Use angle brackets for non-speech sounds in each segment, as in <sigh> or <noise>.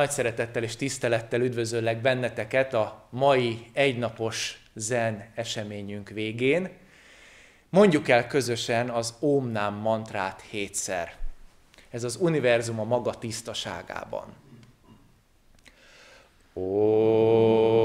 Nagy szeretettel és tisztelettel üdvözöllek benneteket a mai egynapos zen eseményünk végén. Mondjuk el közösen az Omnám Nám mantrát hétszer. Ez az univerzum a maga tisztaságában. Om.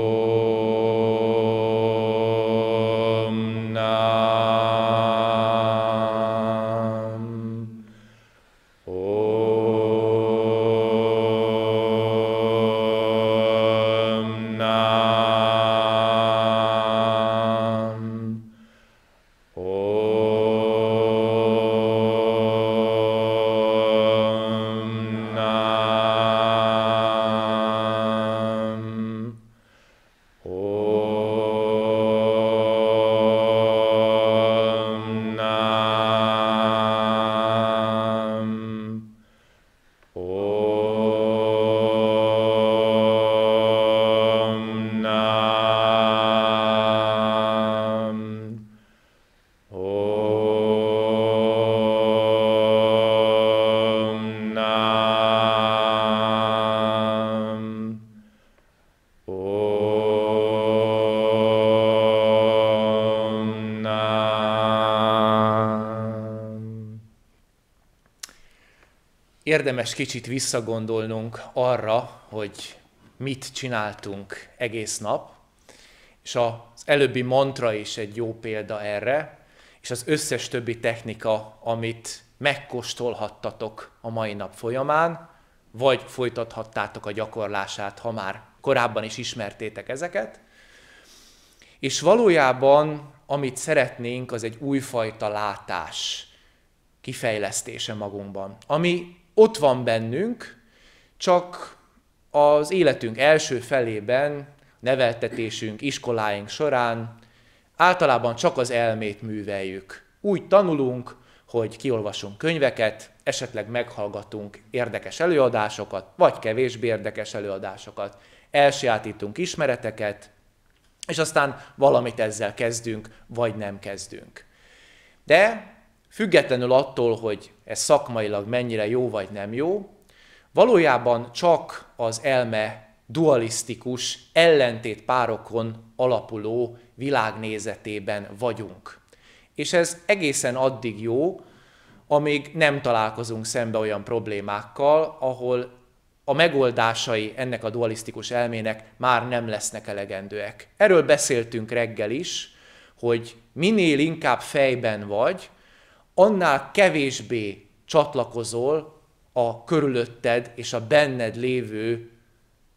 érdemes kicsit visszagondolnunk arra, hogy mit csináltunk egész nap, és az előbbi mantra is egy jó példa erre, és az összes többi technika, amit megkóstolhattatok a mai nap folyamán, vagy folytathattátok a gyakorlását, ha már korábban is ismertétek ezeket. És valójában, amit szeretnénk, az egy újfajta látás kifejlesztése magunkban, ami ott van bennünk, csak az életünk első felében, neveltetésünk, iskoláink során általában csak az elmét műveljük. Úgy tanulunk, hogy kiolvasunk könyveket, esetleg meghallgatunk érdekes előadásokat, vagy kevésbé érdekes előadásokat. Elsajátítunk ismereteket, és aztán valamit ezzel kezdünk, vagy nem kezdünk. De függetlenül attól, hogy ez szakmailag mennyire jó vagy nem jó, valójában csak az elme dualisztikus, ellentét párokon alapuló világnézetében vagyunk. És ez egészen addig jó, amíg nem találkozunk szembe olyan problémákkal, ahol a megoldásai ennek a dualisztikus elmének már nem lesznek elegendőek. Erről beszéltünk reggel is, hogy minél inkább fejben vagy, annál kevésbé csatlakozol a körülötted és a benned lévő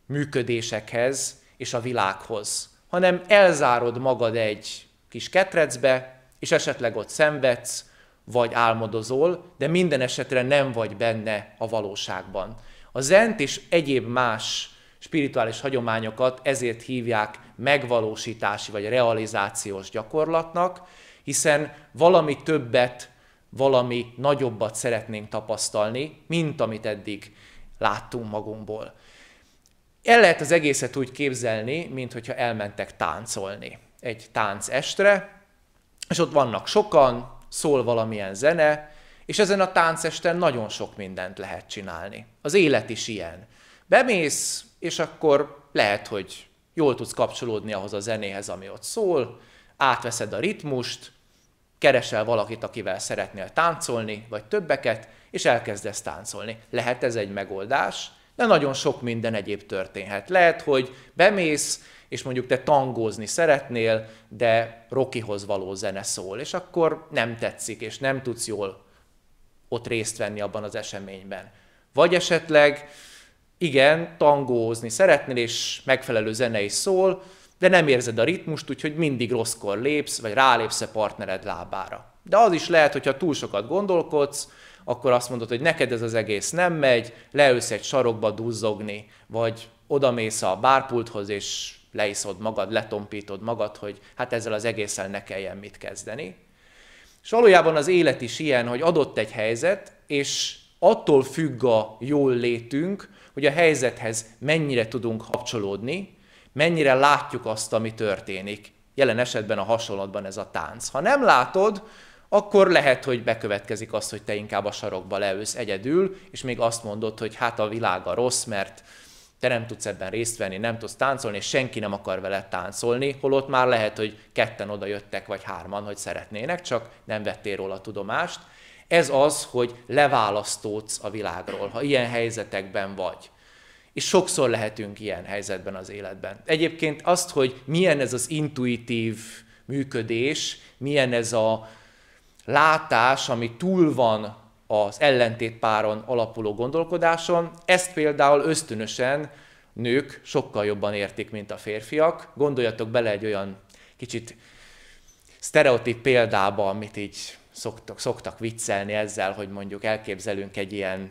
működésekhez és a világhoz, hanem elzárod magad egy kis ketrecbe, és esetleg ott szenvedsz, vagy álmodozol, de minden esetre nem vagy benne a valóságban. A zent és egyéb más spirituális hagyományokat ezért hívják megvalósítási vagy realizációs gyakorlatnak, hiszen valami többet valami nagyobbat szeretnénk tapasztalni, mint amit eddig láttunk magunkból. El lehet az egészet úgy képzelni, mint hogyha elmentek táncolni egy tánc estre, és ott vannak sokan, szól valamilyen zene, és ezen a táncesten nagyon sok mindent lehet csinálni. Az élet is ilyen. Bemész, és akkor lehet, hogy jól tudsz kapcsolódni ahhoz a zenéhez, ami ott szól, átveszed a ritmust, keresel valakit, akivel szeretnél táncolni, vagy többeket, és elkezdesz táncolni. Lehet ez egy megoldás, de nagyon sok minden egyéb történhet. Lehet, hogy bemész, és mondjuk te tangózni szeretnél, de rokihoz való zene szól, és akkor nem tetszik, és nem tudsz jól ott részt venni abban az eseményben. Vagy esetleg, igen, tangózni szeretnél, és megfelelő zene is szól, de nem érzed a ritmust, úgyhogy mindig rosszkor lépsz, vagy rálépsz a partnered lábára. De az is lehet, hogyha túl sokat gondolkodsz, akkor azt mondod, hogy neked ez az egész nem megy, leülsz egy sarokba duzzogni, vagy odamész a bárpulthoz, és leiszod magad, letompítod magad, hogy hát ezzel az egésszel ne kelljen mit kezdeni. És valójában az élet is ilyen, hogy adott egy helyzet, és attól függ a jól létünk, hogy a helyzethez mennyire tudunk kapcsolódni, mennyire látjuk azt, ami történik. Jelen esetben a hasonlatban ez a tánc. Ha nem látod, akkor lehet, hogy bekövetkezik az, hogy te inkább a sarokba leülsz egyedül, és még azt mondod, hogy hát a világ a rossz, mert te nem tudsz ebben részt venni, nem tudsz táncolni, és senki nem akar veled táncolni, holott már lehet, hogy ketten oda jöttek, vagy hárman, hogy szeretnének, csak nem vettél róla tudomást. Ez az, hogy leválasztódsz a világról, ha ilyen helyzetekben vagy. És sokszor lehetünk ilyen helyzetben az életben. Egyébként azt, hogy milyen ez az intuitív működés, milyen ez a látás, ami túl van az ellentétpáron alapuló gondolkodáson, ezt például ösztönösen nők sokkal jobban értik, mint a férfiak. Gondoljatok bele egy olyan kicsit sztereotíp példába, amit így szoktak, szoktak viccelni ezzel, hogy mondjuk elképzelünk egy ilyen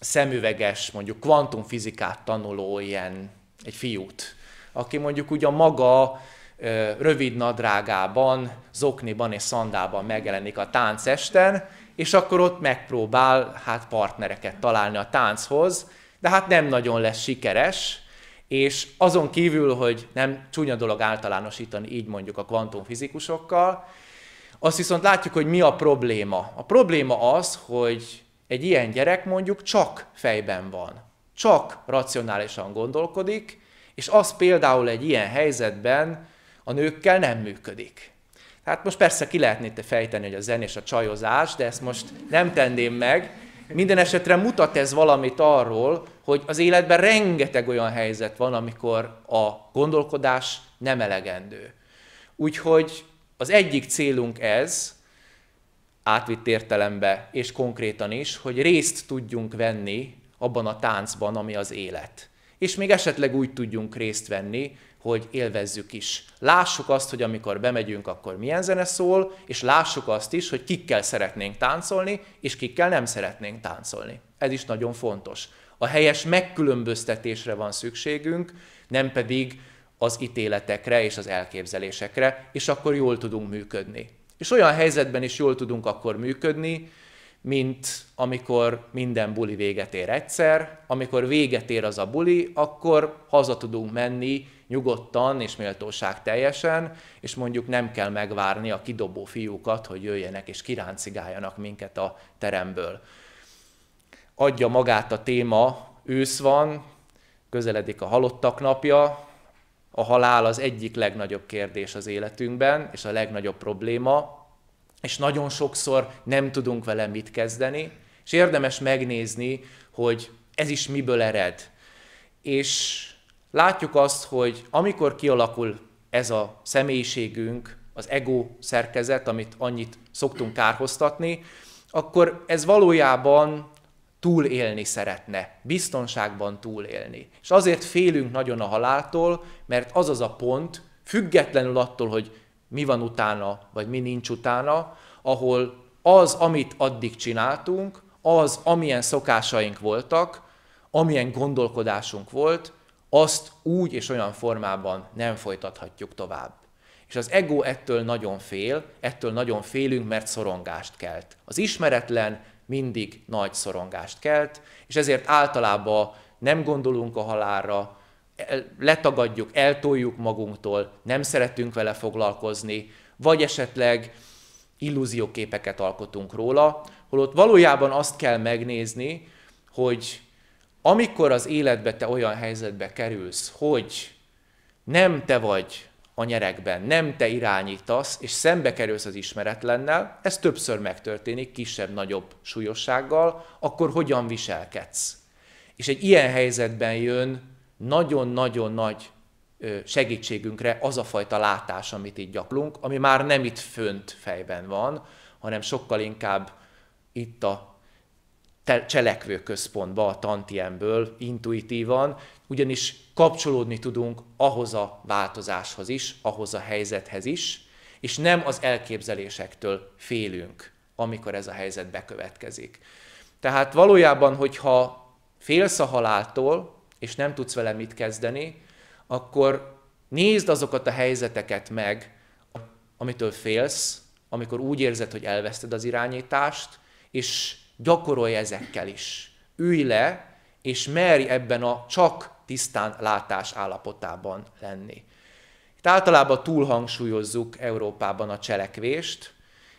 szemüveges, mondjuk kvantumfizikát tanuló ilyen egy fiút, aki mondjuk ugye a maga rövid nadrágában, zokniban és szandában megjelenik a táncesten, és akkor ott megpróbál hát partnereket találni a tánchoz, de hát nem nagyon lesz sikeres, és azon kívül, hogy nem csúnya dolog általánosítani így mondjuk a kvantumfizikusokkal, azt viszont látjuk, hogy mi a probléma. A probléma az, hogy egy ilyen gyerek mondjuk csak fejben van, csak racionálisan gondolkodik, és az például egy ilyen helyzetben a nőkkel nem működik. Hát most persze ki lehetné te fejteni, hogy a zenés a csajozás, de ezt most nem tenném meg. Minden esetre mutat ez valamit arról, hogy az életben rengeteg olyan helyzet van, amikor a gondolkodás nem elegendő. Úgyhogy az egyik célunk ez, átvitt értelembe és konkrétan is, hogy részt tudjunk venni abban a táncban, ami az élet. És még esetleg úgy tudjunk részt venni, hogy élvezzük is. Lássuk azt, hogy amikor bemegyünk, akkor milyen zene szól, és lássuk azt is, hogy kikkel szeretnénk táncolni, és kikkel nem szeretnénk táncolni. Ez is nagyon fontos. A helyes megkülönböztetésre van szükségünk, nem pedig az ítéletekre és az elképzelésekre, és akkor jól tudunk működni. És olyan helyzetben is jól tudunk akkor működni, mint amikor minden buli véget ér egyszer, amikor véget ér az a buli, akkor haza tudunk menni nyugodtan és méltóság teljesen, és mondjuk nem kell megvárni a kidobó fiúkat, hogy jöjjenek és kiráncigáljanak minket a teremből. Adja magát a téma, ősz van, közeledik a halottak napja, a halál az egyik legnagyobb kérdés az életünkben, és a legnagyobb probléma, és nagyon sokszor nem tudunk vele mit kezdeni, és érdemes megnézni, hogy ez is miből ered. És látjuk azt, hogy amikor kialakul ez a személyiségünk, az ego szerkezet, amit annyit szoktunk kárhoztatni, akkor ez valójában túlélni szeretne, biztonságban túlélni. És azért félünk nagyon a haláltól, mert az az a pont, függetlenül attól, hogy mi van utána, vagy mi nincs utána, ahol az, amit addig csináltunk, az, amilyen szokásaink voltak, amilyen gondolkodásunk volt, azt úgy és olyan formában nem folytathatjuk tovább. És az ego ettől nagyon fél, ettől nagyon félünk, mert szorongást kelt. Az ismeretlen, mindig nagy szorongást kelt, és ezért általában nem gondolunk a halálra, letagadjuk, eltoljuk magunktól, nem szeretünk vele foglalkozni, vagy esetleg illúzióképeket alkotunk róla, holott valójában azt kell megnézni, hogy amikor az életbe te olyan helyzetbe kerülsz, hogy nem te vagy a nyerekben, nem te irányítasz, és szembe kerülsz az ismeretlennel, ez többször megtörténik, kisebb-nagyobb súlyossággal, akkor hogyan viselkedsz? És egy ilyen helyzetben jön nagyon-nagyon nagy segítségünkre az a fajta látás, amit itt gyakorlunk, ami már nem itt fönt fejben van, hanem sokkal inkább itt a cselekvő központba, a tantiemből intuitívan, ugyanis kapcsolódni tudunk ahhoz a változáshoz is, ahhoz a helyzethez is, és nem az elképzelésektől félünk, amikor ez a helyzet bekövetkezik. Tehát valójában, hogyha félsz a haláltól, és nem tudsz vele mit kezdeni, akkor nézd azokat a helyzeteket meg, amitől félsz, amikor úgy érzed, hogy elveszted az irányítást, és gyakorolj ezekkel is. Ülj le, és merj ebben a csak tisztán látás állapotában lenni. Itt általában túlhangsúlyozzuk Európában a cselekvést,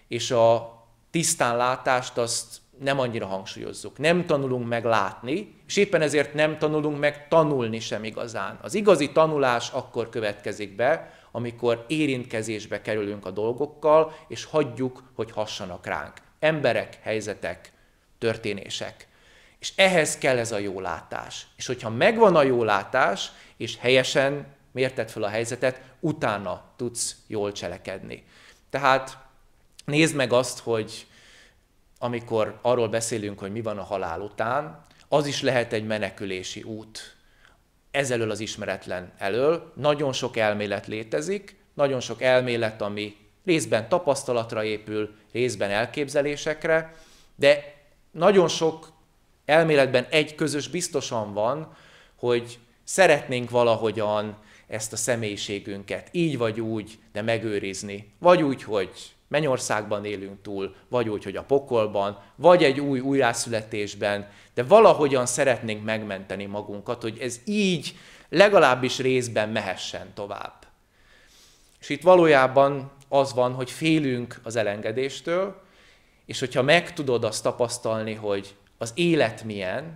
és a tisztán látást azt nem annyira hangsúlyozzuk. Nem tanulunk meg látni, és éppen ezért nem tanulunk meg tanulni sem igazán. Az igazi tanulás akkor következik be, amikor érintkezésbe kerülünk a dolgokkal, és hagyjuk, hogy hassanak ránk. Emberek, helyzetek, történések. És ehhez kell ez a jó látás. És hogyha megvan a jó látás, és helyesen mérted fel a helyzetet, utána tudsz jól cselekedni. Tehát nézd meg azt, hogy amikor arról beszélünk, hogy mi van a halál után, az is lehet egy menekülési út ezelől az ismeretlen elől. Nagyon sok elmélet létezik, nagyon sok elmélet, ami részben tapasztalatra épül, részben elképzelésekre, de nagyon sok elméletben egy közös biztosan van, hogy szeretnénk valahogyan ezt a személyiségünket így vagy úgy, de megőrizni. Vagy úgy, hogy Mennyországban élünk túl, vagy úgy, hogy a pokolban, vagy egy új újjászületésben, de valahogyan szeretnénk megmenteni magunkat, hogy ez így legalábbis részben mehessen tovább. És itt valójában az van, hogy félünk az elengedéstől, és hogyha meg tudod azt tapasztalni, hogy az élet milyen,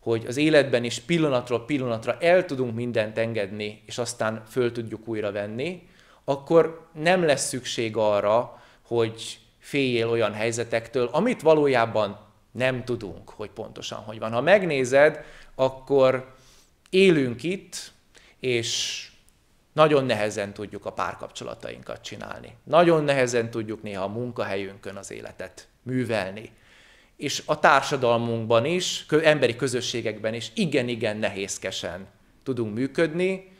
hogy az életben is pillanatról pillanatra el tudunk mindent engedni, és aztán föl tudjuk újra venni, akkor nem lesz szükség arra, hogy féljél olyan helyzetektől, amit valójában nem tudunk, hogy pontosan hogy van. Ha megnézed, akkor élünk itt, és nagyon nehezen tudjuk a párkapcsolatainkat csinálni. Nagyon nehezen tudjuk néha a munkahelyünkön az életet művelni és a társadalmunkban is, emberi közösségekben is igen-igen nehézkesen tudunk működni,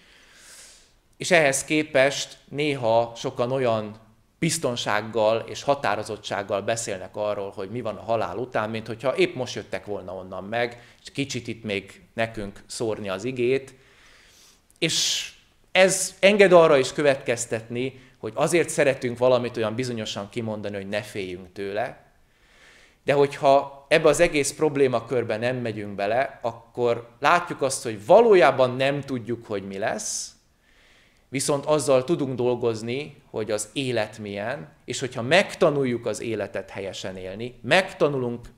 és ehhez képest néha sokan olyan biztonsággal és határozottsággal beszélnek arról, hogy mi van a halál után, mint hogyha épp most jöttek volna onnan meg, és kicsit itt még nekünk szórni az igét. És ez enged arra is következtetni, hogy azért szeretünk valamit olyan bizonyosan kimondani, hogy ne féljünk tőle, de hogyha ebbe az egész problémakörbe nem megyünk bele, akkor látjuk azt, hogy valójában nem tudjuk, hogy mi lesz, viszont azzal tudunk dolgozni, hogy az élet milyen, és hogyha megtanuljuk az életet helyesen élni, megtanulunk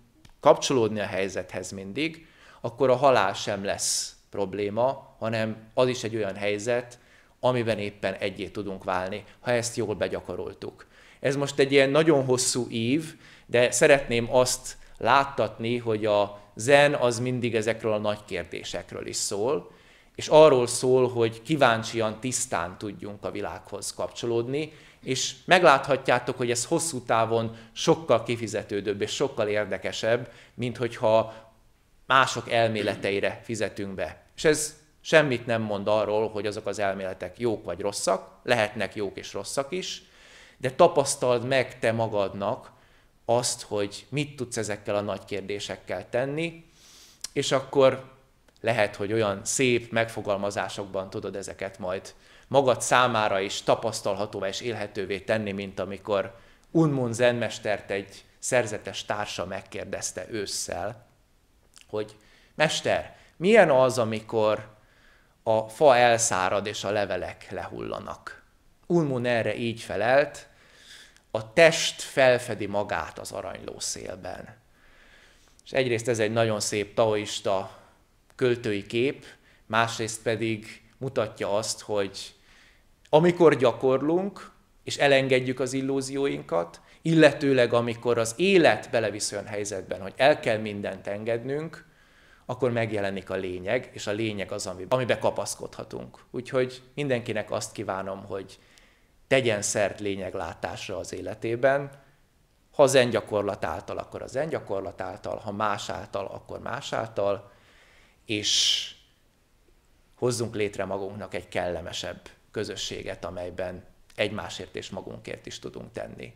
kapcsolódni a helyzethez mindig, akkor a halál sem lesz probléma, hanem az is egy olyan helyzet, amiben éppen egyé tudunk válni, ha ezt jól begyakoroltuk. Ez most egy ilyen nagyon hosszú ív, de szeretném azt láttatni, hogy a zen az mindig ezekről a nagy kérdésekről is szól, és arról szól, hogy kíváncsian, tisztán tudjunk a világhoz kapcsolódni, és megláthatjátok, hogy ez hosszú távon sokkal kifizetődőbb és sokkal érdekesebb, mint hogyha mások elméleteire fizetünk be. És ez semmit nem mond arról, hogy azok az elméletek jók vagy rosszak, lehetnek jók és rosszak is, de tapasztald meg te magadnak, azt, hogy mit tudsz ezekkel a nagy kérdésekkel tenni, és akkor lehet, hogy olyan szép megfogalmazásokban tudod ezeket majd magad számára is tapasztalhatóvá és élhetővé tenni, mint amikor Unmun zenmestert egy szerzetes társa megkérdezte ősszel, hogy Mester, milyen az, amikor a fa elszárad és a levelek lehullanak? Unmun erre így felelt, a test felfedi magát az aranyló szélben. És egyrészt ez egy nagyon szép taoista költői kép, másrészt pedig mutatja azt, hogy amikor gyakorlunk, és elengedjük az illúzióinkat, illetőleg amikor az élet belevisz olyan helyzetben, hogy el kell mindent engednünk, akkor megjelenik a lényeg, és a lényeg az, amiben kapaszkodhatunk. Úgyhogy mindenkinek azt kívánom, hogy tegyen szert lényeglátásra az életében, ha az gyakorlat által, akkor az gyakorlat által, ha más által, akkor más által, és hozzunk létre magunknak egy kellemesebb közösséget, amelyben egymásért és magunkért is tudunk tenni.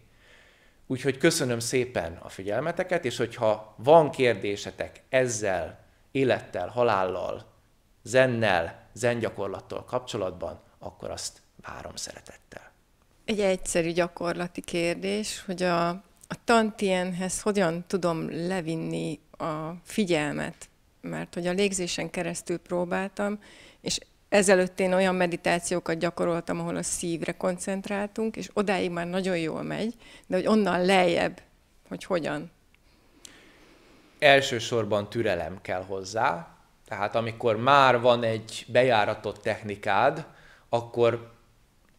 Úgyhogy köszönöm szépen a figyelmeteket, és hogyha van kérdésetek ezzel, élettel, halállal, zennel, zengyakorlattal kapcsolatban, akkor azt várom szeretettel. Egy egyszerű gyakorlati kérdés, hogy a, a tantienhez hogyan tudom levinni a figyelmet, mert hogy a légzésen keresztül próbáltam, és ezelőtt én olyan meditációkat gyakoroltam, ahol a szívre koncentráltunk, és odáig már nagyon jól megy, de hogy onnan lejjebb, hogy hogyan. Elsősorban türelem kell hozzá, tehát amikor már van egy bejáratott technikád, akkor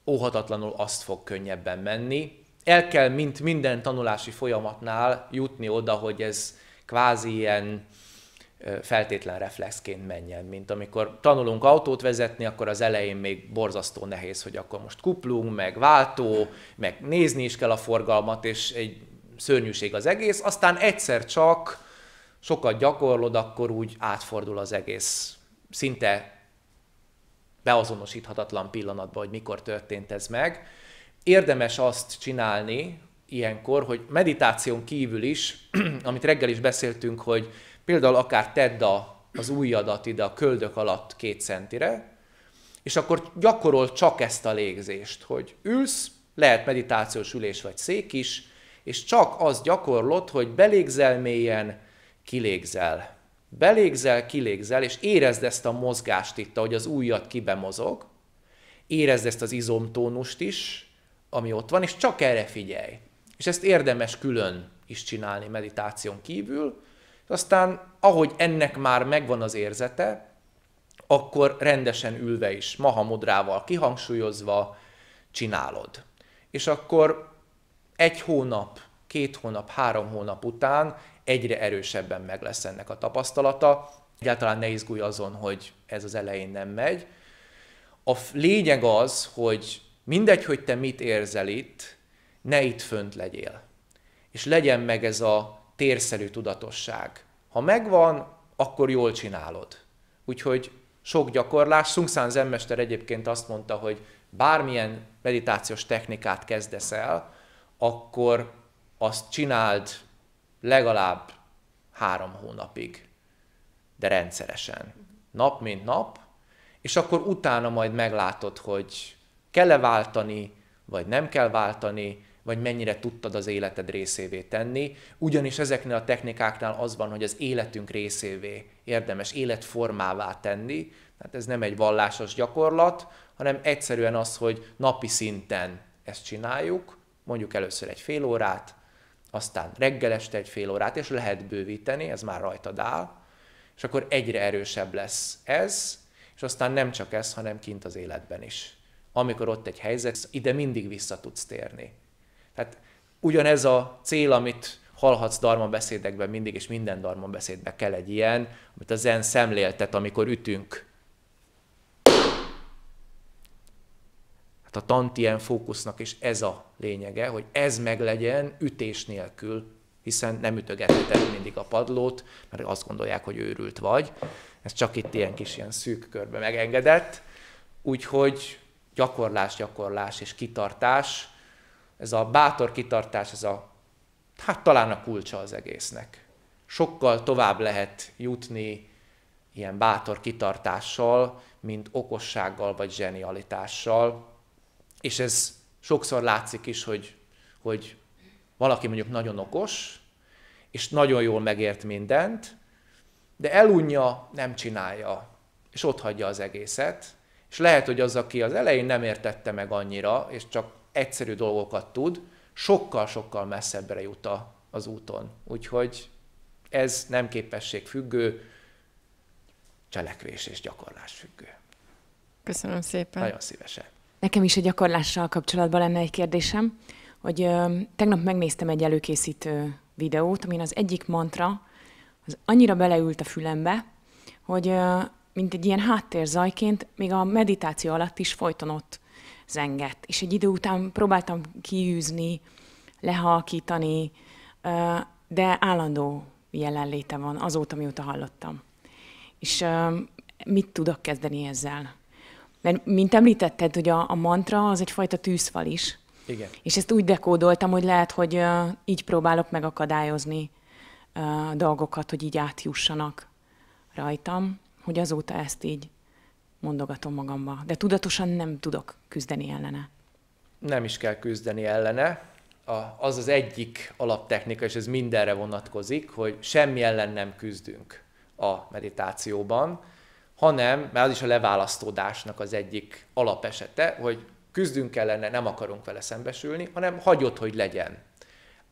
óhatatlanul azt fog könnyebben menni. El kell, mint minden tanulási folyamatnál jutni oda, hogy ez kvázi ilyen feltétlen reflexként menjen, mint amikor tanulunk autót vezetni, akkor az elején még borzasztó nehéz, hogy akkor most kuplunk, meg váltó, meg nézni is kell a forgalmat, és egy szörnyűség az egész, aztán egyszer csak sokat gyakorlod, akkor úgy átfordul az egész. Szinte beazonosíthatatlan pillanatban, hogy mikor történt ez meg. Érdemes azt csinálni ilyenkor, hogy meditáción kívül is, <clears throat> amit reggel is beszéltünk, hogy például akár tedd a, az ujjadat ide a köldök alatt két centire, és akkor gyakorol csak ezt a légzést, hogy ülsz, lehet meditációs ülés vagy szék is, és csak az gyakorlod, hogy belégzel mélyen, kilégzel Belégzel, kilégzel, és érezd ezt a mozgást itt, ahogy az ujjad kibemozog, érezd ezt az izomtónust is, ami ott van, és csak erre figyelj. És ezt érdemes külön is csinálni meditáción kívül, és aztán ahogy ennek már megvan az érzete, akkor rendesen ülve is, maha mudrával, kihangsúlyozva csinálod. És akkor egy hónap, két hónap, három hónap után egyre erősebben meg lesz ennek a tapasztalata. Egyáltalán ne izgulj azon, hogy ez az elején nem megy. A lényeg az, hogy mindegy, hogy te mit érzel itt, ne itt fönt legyél. És legyen meg ez a térszerű tudatosság. Ha megvan, akkor jól csinálod. Úgyhogy sok gyakorlás. Szungszán Zemmester egyébként azt mondta, hogy bármilyen meditációs technikát kezdesz el, akkor azt csináld legalább három hónapig, de rendszeresen. Nap mint nap, és akkor utána majd meglátod, hogy kell-e váltani, vagy nem kell váltani, vagy mennyire tudtad az életed részévé tenni. Ugyanis ezeknél a technikáknál az van, hogy az életünk részévé érdemes életformává tenni. Tehát ez nem egy vallásos gyakorlat, hanem egyszerűen az, hogy napi szinten ezt csináljuk, mondjuk először egy fél órát, aztán reggel este egy fél órát, és lehet bővíteni, ez már rajtad áll, és akkor egyre erősebb lesz ez, és aztán nem csak ez, hanem kint az életben is. Amikor ott egy helyzet, ide mindig vissza tudsz térni. Tehát ugyanez a cél, amit hallhatsz darma beszédekben mindig, és minden darma beszédben kell egy ilyen, amit a zen szemléltet, amikor ütünk Tehát a tantien fókusznak is ez a lényege, hogy ez meglegyen ütés nélkül, hiszen nem ütögetheted mindig a padlót, mert azt gondolják, hogy őrült vagy. Ez csak itt ilyen kis ilyen szűk körbe megengedett. Úgyhogy gyakorlás, gyakorlás és kitartás, ez a bátor kitartás, ez a, hát talán a kulcsa az egésznek. Sokkal tovább lehet jutni ilyen bátor kitartással, mint okossággal vagy zsenialitással, és ez sokszor látszik is, hogy, hogy valaki mondjuk nagyon okos, és nagyon jól megért mindent, de elunja, nem csinálja, és ott hagyja az egészet, és lehet, hogy az, aki az elején nem értette meg annyira, és csak egyszerű dolgokat tud, sokkal-sokkal messzebbre jut az úton. Úgyhogy ez nem képesség függő, cselekvés és gyakorlás függő. Köszönöm szépen. Nagyon szívesen. Nekem is egy gyakorlással kapcsolatban lenne egy kérdésem, hogy ö, tegnap megnéztem egy előkészítő videót, amin az egyik mantra az annyira beleült a fülembe, hogy ö, mint egy ilyen háttérzajként még a meditáció alatt is folyton ott zengett. És egy idő után próbáltam kiűzni, lehalkítani, ö, de állandó jelenléte van azóta, mióta hallottam. És ö, mit tudok kezdeni ezzel? Mert, mint említetted, hogy a, a mantra az egyfajta tűzfal is. Igen. És ezt úgy dekódoltam, hogy lehet, hogy uh, így próbálok megakadályozni uh, dolgokat, hogy így átjussanak rajtam, hogy azóta ezt így mondogatom magamba. De tudatosan nem tudok küzdeni ellene. Nem is kell küzdeni ellene. A, az az egyik alaptechnika, és ez mindenre vonatkozik, hogy semmi ellen nem küzdünk a meditációban, hanem, mert az is a leválasztódásnak az egyik alapesete, hogy küzdünk ellene, nem akarunk vele szembesülni, hanem hagyod, hogy legyen.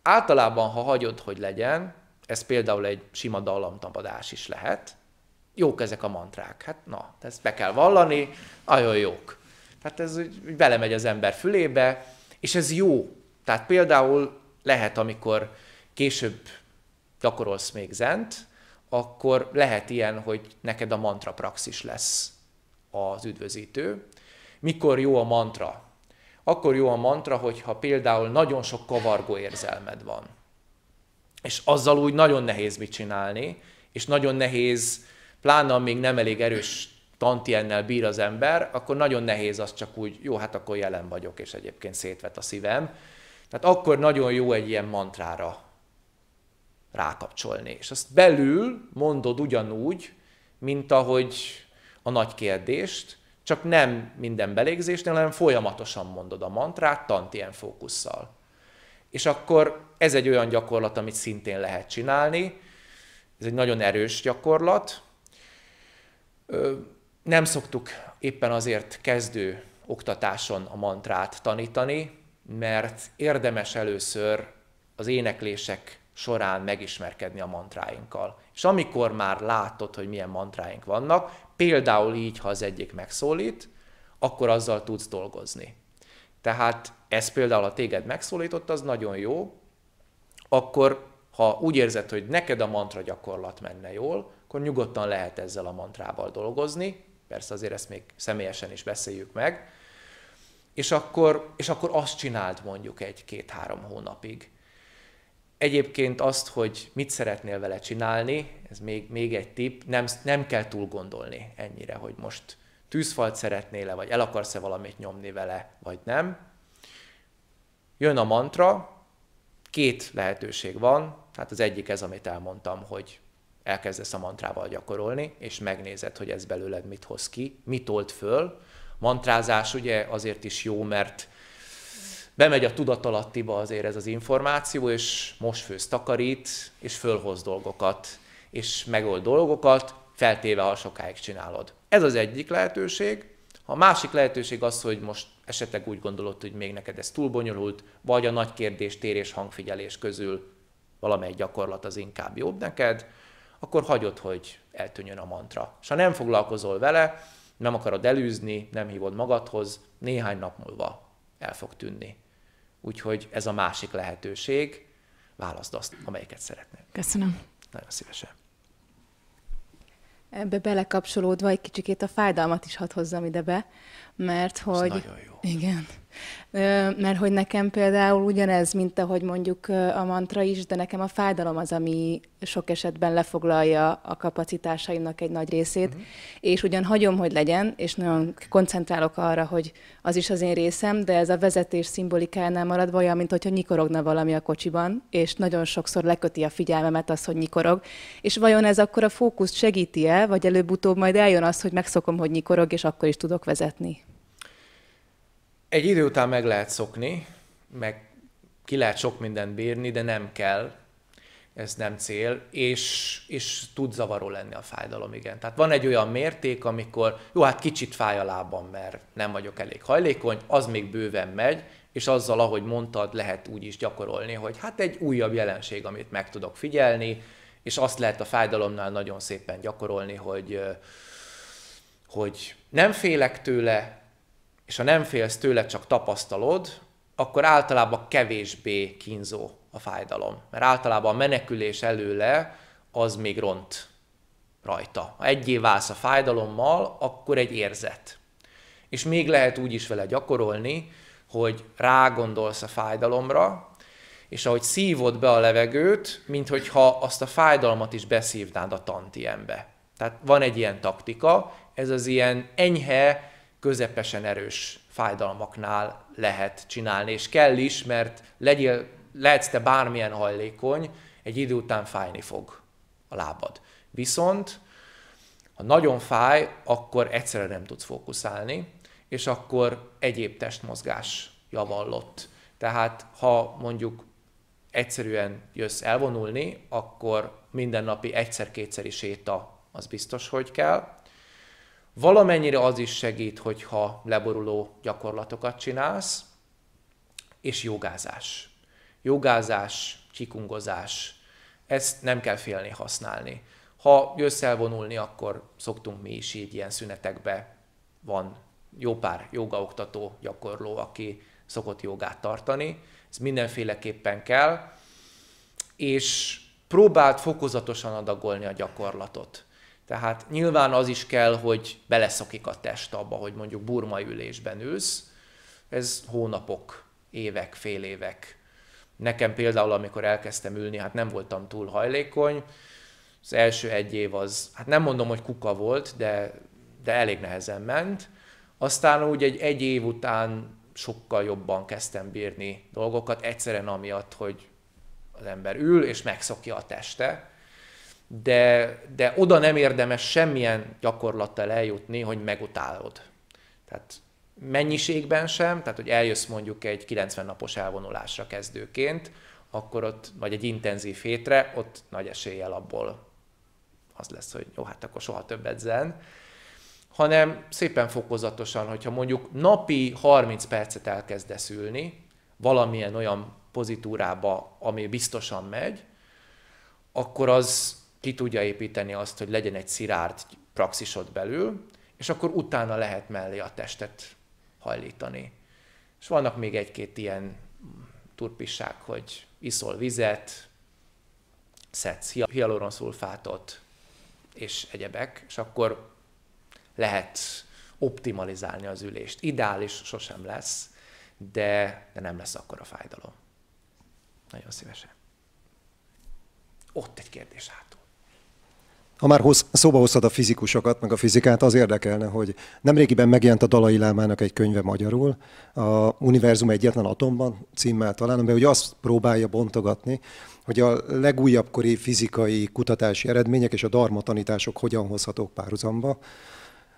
Általában, ha hagyod, hogy legyen, ez például egy sima dallamtapadás is lehet, jók ezek a mantrák. Hát na, ezt be kell vallani, nagyon jók. Tehát ez úgy belemegy az ember fülébe, és ez jó. Tehát például lehet, amikor később gyakorolsz még zent, akkor lehet ilyen, hogy neked a mantra praxis lesz az üdvözítő. Mikor jó a mantra? Akkor jó a mantra, hogyha például nagyon sok kavargó érzelmed van. És azzal úgy nagyon nehéz mit csinálni, és nagyon nehéz, pláne még nem elég erős tantiennel bír az ember, akkor nagyon nehéz az csak úgy, jó, hát akkor jelen vagyok, és egyébként szétvet a szívem. Tehát akkor nagyon jó egy ilyen mantrára rákapcsolni. És azt belül mondod ugyanúgy, mint ahogy a nagy kérdést, csak nem minden belégzésnél, hanem folyamatosan mondod a mantrát, tant ilyen fókusszal. És akkor ez egy olyan gyakorlat, amit szintén lehet csinálni. Ez egy nagyon erős gyakorlat. Nem szoktuk éppen azért kezdő oktatáson a mantrát tanítani, mert érdemes először az éneklések során megismerkedni a mantráinkkal. És amikor már látod, hogy milyen mantráink vannak, például így, ha az egyik megszólít, akkor azzal tudsz dolgozni. Tehát ez például a téged megszólított, az nagyon jó, akkor ha úgy érzed, hogy neked a mantra gyakorlat menne jól, akkor nyugodtan lehet ezzel a mantrával dolgozni, persze azért ezt még személyesen is beszéljük meg, és akkor, és akkor azt csináld mondjuk egy-két-három hónapig. Egyébként azt, hogy mit szeretnél vele csinálni, ez még, még egy tipp, nem, nem kell túl gondolni ennyire, hogy most tűzfalt szeretnél-e, vagy el akarsz-e valamit nyomni vele, vagy nem. Jön a mantra, két lehetőség van, Tehát az egyik ez, amit elmondtam, hogy elkezdesz a mantrával gyakorolni, és megnézed, hogy ez belőled mit hoz ki, mit old föl. Mantrázás ugye azért is jó, mert bemegy a tudatalattiba azért ez az információ, és most főz takarít, és fölhoz dolgokat, és megold dolgokat, feltéve, ha sokáig csinálod. Ez az egyik lehetőség. A másik lehetőség az, hogy most esetleg úgy gondolod, hogy még neked ez túl bonyolult, vagy a nagy kérdés, térés, hangfigyelés közül valamely gyakorlat az inkább jobb neked, akkor hagyod, hogy eltűnjön a mantra. És ha nem foglalkozol vele, nem akarod elűzni, nem hívod magadhoz, néhány nap múlva el fog tűnni. Úgyhogy ez a másik lehetőség. Válaszd azt, amelyiket szeretnél. Köszönöm. Nagyon szívesen. Ebbe belekapcsolódva egy kicsikét a fájdalmat is hadd hozzam ide be, mert hogy... Ez nagyon jó. Igen. Mert hogy nekem például ugyanez, mint ahogy mondjuk a mantra is, de nekem a fájdalom az, ami sok esetben lefoglalja a kapacitásaimnak egy nagy részét, uh-huh. és ugyan hagyom, hogy legyen, és nagyon koncentrálok arra, hogy az is az én részem, de ez a vezetés szimbolikánál marad olyan, mint hogyha nyikorogna valami a kocsiban, és nagyon sokszor leköti a figyelmemet az, hogy nyikorog, és vajon ez akkor a fókuszt segíti-e, vagy előbb-utóbb majd eljön az, hogy megszokom, hogy nyikorog, és akkor is tudok vezetni egy idő után meg lehet szokni, meg ki lehet sok mindent bírni, de nem kell, ez nem cél, és, és tud zavaró lenni a fájdalom, igen. Tehát van egy olyan mérték, amikor jó, hát kicsit fáj a lábam, mert nem vagyok elég hajlékony, az még bőven megy, és azzal, ahogy mondtad, lehet úgy is gyakorolni, hogy hát egy újabb jelenség, amit meg tudok figyelni, és azt lehet a fájdalomnál nagyon szépen gyakorolni, hogy, hogy nem félek tőle, és ha nem félsz tőle, csak tapasztalod, akkor általában kevésbé kínzó a fájdalom. Mert általában a menekülés előle az még ront rajta. Ha egyé válsz a fájdalommal, akkor egy érzet. És még lehet úgy is vele gyakorolni, hogy rágondolsz a fájdalomra, és ahogy szívod be a levegőt, minthogyha azt a fájdalmat is beszívnád a tantiembe. Tehát van egy ilyen taktika, ez az ilyen enyhe, közepesen erős fájdalmaknál lehet csinálni, és kell is, mert legyél, lehetsz te bármilyen hajlékony, egy idő után fájni fog a lábad. Viszont, ha nagyon fáj, akkor egyszerre nem tudsz fókuszálni, és akkor egyéb testmozgás javallott. Tehát, ha mondjuk egyszerűen jössz elvonulni, akkor mindennapi egyszer-kétszeri séta az biztos, hogy kell, Valamennyire az is segít, hogyha leboruló gyakorlatokat csinálsz, és jogázás. Jogázás, csikungozás. Ezt nem kell félni használni. Ha jössz elvonulni, akkor szoktunk mi is így ilyen szünetekbe. Van jó pár jogaoktató gyakorló, aki szokott jogát tartani. Ez mindenféleképpen kell. És próbált fokozatosan adagolni a gyakorlatot. Tehát nyilván az is kell, hogy beleszokik a test abba, hogy mondjuk burmai ülésben ülsz. Ez hónapok, évek, fél évek. Nekem például, amikor elkezdtem ülni, hát nem voltam túl hajlékony. Az első egy év az, hát nem mondom, hogy kuka volt, de, de elég nehezen ment. Aztán úgy egy, egy év után sokkal jobban kezdtem bírni dolgokat, egyszerűen amiatt, hogy az ember ül és megszokja a teste, de, de oda nem érdemes semmilyen gyakorlattal eljutni, hogy megutálod. Tehát mennyiségben sem, tehát hogy eljössz mondjuk egy 90 napos elvonulásra kezdőként, akkor ott, vagy egy intenzív hétre, ott nagy eséllyel abból az lesz, hogy jó, hát akkor soha többet zen, hanem szépen fokozatosan, hogyha mondjuk napi 30 percet elkezdesz ülni, valamilyen olyan pozitúrába, ami biztosan megy, akkor az ki tudja építeni azt, hogy legyen egy szirárd praxisod belül, és akkor utána lehet mellé a testet hajlítani. És vannak még egy-két ilyen turpisság, hogy iszol vizet, szedsz hialuronszulfátot, és egyebek, és akkor lehet optimalizálni az ülést. Ideális sosem lesz, de, de nem lesz akkor a fájdalom. Nagyon szívesen. Ott egy kérdés hátul. Ha már hoz, szóba hoztad a fizikusokat, meg a fizikát, az érdekelne, hogy nemrégiben megjelent a Dalai Lámának egy könyve magyarul, a Univerzum egyetlen atomban címmel talán, amiben ugye azt próbálja bontogatni, hogy a legújabb kori fizikai kutatási eredmények és a darma tanítások hogyan hozhatók párhuzamba.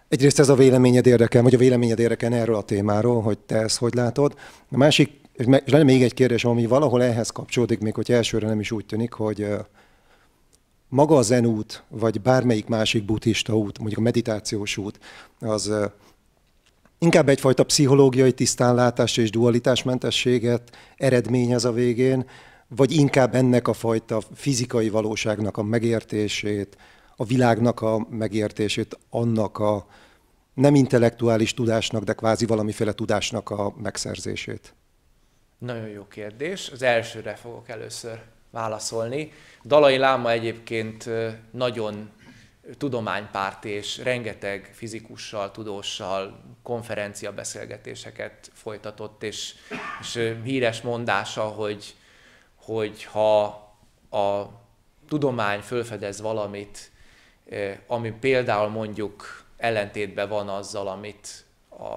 Egyrészt ez a véleményed érdekel, vagy a véleményed érdekel erről a témáról, hogy te ezt hogy látod. A másik, és lenne még egy kérdés, ami valahol ehhez kapcsolódik, még hogy elsőre nem is úgy tűnik, hogy maga a zenút, vagy bármelyik másik buddhista út, mondjuk a meditációs út, az inkább egyfajta pszichológiai tisztánlátás és dualitásmentességet eredményez a végén, vagy inkább ennek a fajta fizikai valóságnak a megértését, a világnak a megértését, annak a nem intellektuális tudásnak, de kvázi valamiféle tudásnak a megszerzését? Nagyon jó kérdés. Az elsőre fogok először válaszolni. Dalai Láma egyébként nagyon tudománypárti, és rengeteg fizikussal, tudóssal konferencia beszélgetéseket folytatott, és, és híres mondása, hogy, hogy ha a tudomány fölfedez valamit, ami például mondjuk ellentétben van azzal, amit a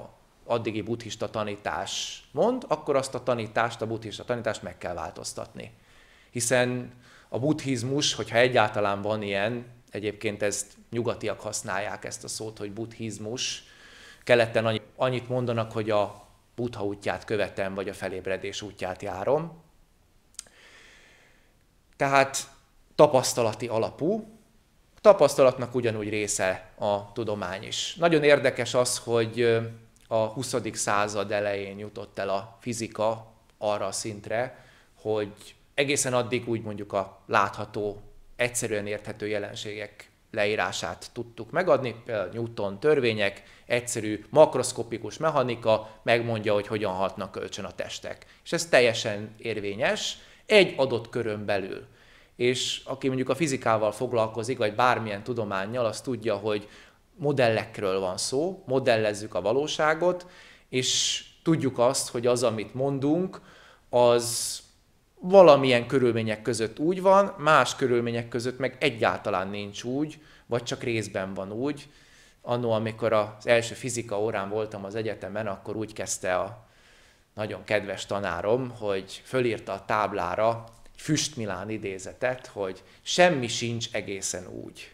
addigi buddhista tanítás mond, akkor azt a tanítást, a buddhista tanítást meg kell változtatni hiszen a buddhizmus, hogyha egyáltalán van ilyen, egyébként ezt nyugatiak használják ezt a szót, hogy buddhizmus, keleten annyit mondanak, hogy a buddha útját követem, vagy a felébredés útját járom. Tehát tapasztalati alapú, a tapasztalatnak ugyanúgy része a tudomány is. Nagyon érdekes az, hogy a 20. század elején jutott el a fizika arra a szintre, hogy egészen addig úgy mondjuk a látható, egyszerűen érthető jelenségek leírását tudtuk megadni, például Newton törvények, egyszerű makroszkopikus mechanika megmondja, hogy hogyan hatnak kölcsön a testek. És ez teljesen érvényes egy adott körön belül. És aki mondjuk a fizikával foglalkozik, vagy bármilyen tudományjal, az tudja, hogy modellekről van szó, modellezzük a valóságot, és tudjuk azt, hogy az, amit mondunk, az valamilyen körülmények között úgy van, más körülmények között meg egyáltalán nincs úgy, vagy csak részben van úgy. Annó, amikor az első fizika órán voltam az egyetemen, akkor úgy kezdte a nagyon kedves tanárom, hogy fölírta a táblára egy Füstmilán idézetet, hogy semmi sincs egészen úgy.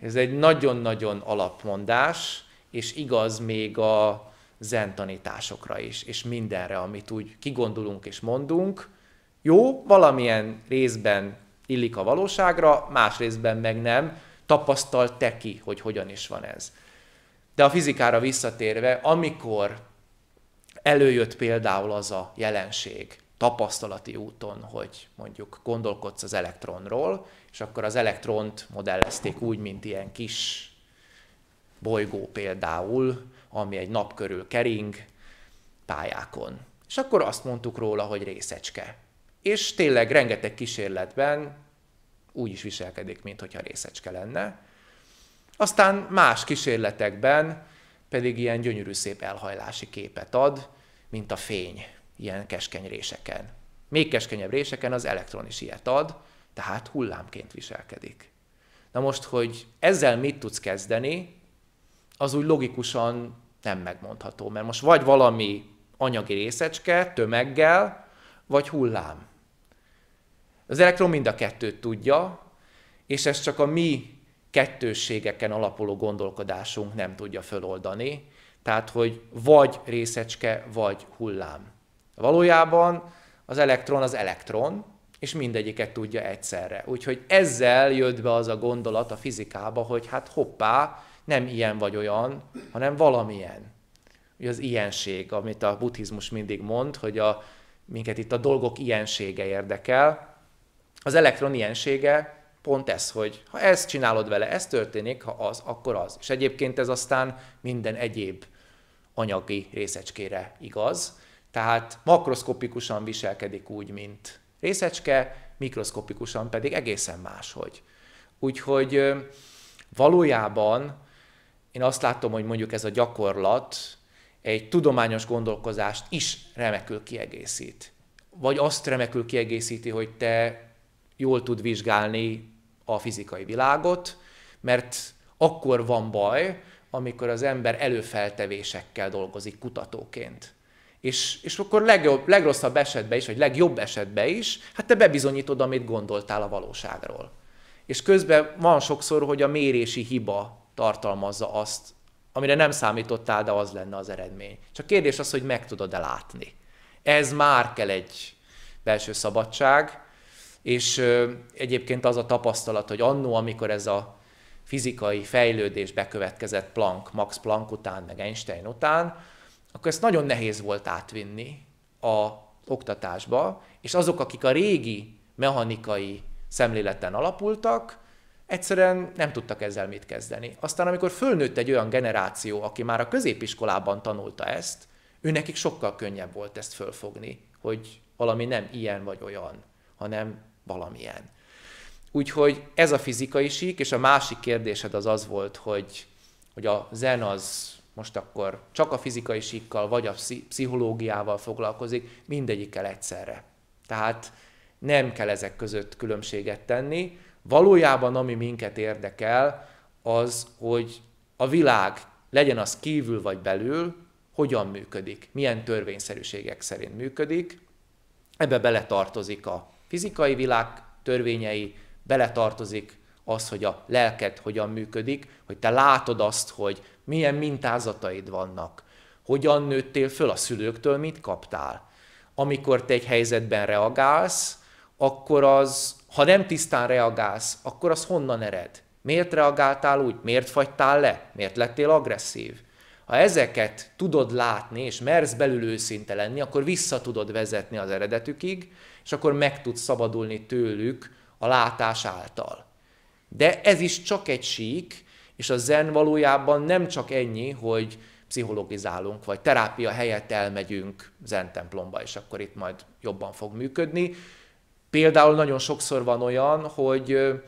Ez egy nagyon-nagyon alapmondás, és igaz még a zentanításokra is, és mindenre, amit úgy kigondolunk és mondunk. Jó, valamilyen részben illik a valóságra, más részben meg nem, tapasztal te ki, hogy hogyan is van ez. De a fizikára visszatérve, amikor előjött például az a jelenség tapasztalati úton, hogy mondjuk gondolkodsz az elektronról, és akkor az elektront modellezték úgy, mint ilyen kis bolygó például, ami egy nap körül kering pályákon. És akkor azt mondtuk róla, hogy részecske. És tényleg rengeteg kísérletben úgy is viselkedik, mintha részecske lenne. Aztán más kísérletekben pedig ilyen gyönyörű szép elhajlási képet ad, mint a fény ilyen keskeny réseken. Még keskenyebb réseken az elektron is ilyet ad, tehát hullámként viselkedik. Na most, hogy ezzel mit tudsz kezdeni, az úgy logikusan nem megmondható, mert most vagy valami anyagi részecske tömeggel, vagy hullám. Az elektron mind a kettőt tudja, és ez csak a mi kettősségeken alapuló gondolkodásunk nem tudja föloldani. Tehát, hogy vagy részecske, vagy hullám. Valójában az elektron az elektron, és mindegyiket tudja egyszerre. Úgyhogy ezzel jött be az a gondolat a fizikába, hogy hát hoppá, nem ilyen vagy olyan, hanem valamilyen. Ugye az ilyenség, amit a buddhizmus mindig mond, hogy a, minket itt a dolgok ilyensége érdekel. Az elektron ilyensége pont ez, hogy ha ezt csinálod vele, ez történik, ha az, akkor az. És egyébként ez aztán minden egyéb anyagi részecskére igaz. Tehát makroszkopikusan viselkedik úgy, mint részecske, mikroszkopikusan pedig egészen máshogy. Úgyhogy valójában én azt látom, hogy mondjuk ez a gyakorlat egy tudományos gondolkozást is remekül kiegészít. Vagy azt remekül kiegészíti, hogy te jól tud vizsgálni a fizikai világot, mert akkor van baj, amikor az ember előfeltevésekkel dolgozik kutatóként. És, és akkor legjobb, legrosszabb esetben is, vagy legjobb esetben is, hát te bebizonyítod, amit gondoltál a valóságról. És közben van sokszor, hogy a mérési hiba tartalmazza azt, amire nem számítottál, de az lenne az eredmény. Csak kérdés az, hogy meg tudod-e látni. Ez már kell egy belső szabadság, és egyébként az a tapasztalat, hogy annó, amikor ez a fizikai fejlődés bekövetkezett Planck, Max Planck után, meg Einstein után, akkor ezt nagyon nehéz volt átvinni a oktatásba, és azok, akik a régi mechanikai szemléleten alapultak, egyszerűen nem tudtak ezzel mit kezdeni. Aztán amikor fölnőtt egy olyan generáció, aki már a középiskolában tanulta ezt, ő nekik sokkal könnyebb volt ezt fölfogni, hogy valami nem ilyen vagy olyan, hanem valamilyen. Úgyhogy ez a fizikai sík, és a másik kérdésed az az volt, hogy, hogy a zen az most akkor csak a fizikai síkkal, vagy a pszichológiával foglalkozik, mindegyikkel egyszerre. Tehát nem kell ezek között különbséget tenni, Valójában ami minket érdekel, az, hogy a világ, legyen az kívül vagy belül, hogyan működik, milyen törvényszerűségek szerint működik. Ebbe beletartozik a fizikai világ törvényei, beletartozik az, hogy a lelked hogyan működik, hogy te látod azt, hogy milyen mintázataid vannak, hogyan nőttél föl a szülőktől, mit kaptál. Amikor te egy helyzetben reagálsz, akkor az ha nem tisztán reagálsz, akkor az honnan ered? Miért reagáltál úgy? Miért fagytál le? Miért lettél agresszív? Ha ezeket tudod látni, és mersz belül őszinte lenni, akkor vissza tudod vezetni az eredetükig, és akkor meg tudsz szabadulni tőlük a látás által. De ez is csak egy sík, és a zen valójában nem csak ennyi, hogy pszichologizálunk, vagy terápia helyett elmegyünk zen templomba, és akkor itt majd jobban fog működni, Például nagyon sokszor van olyan, hogy,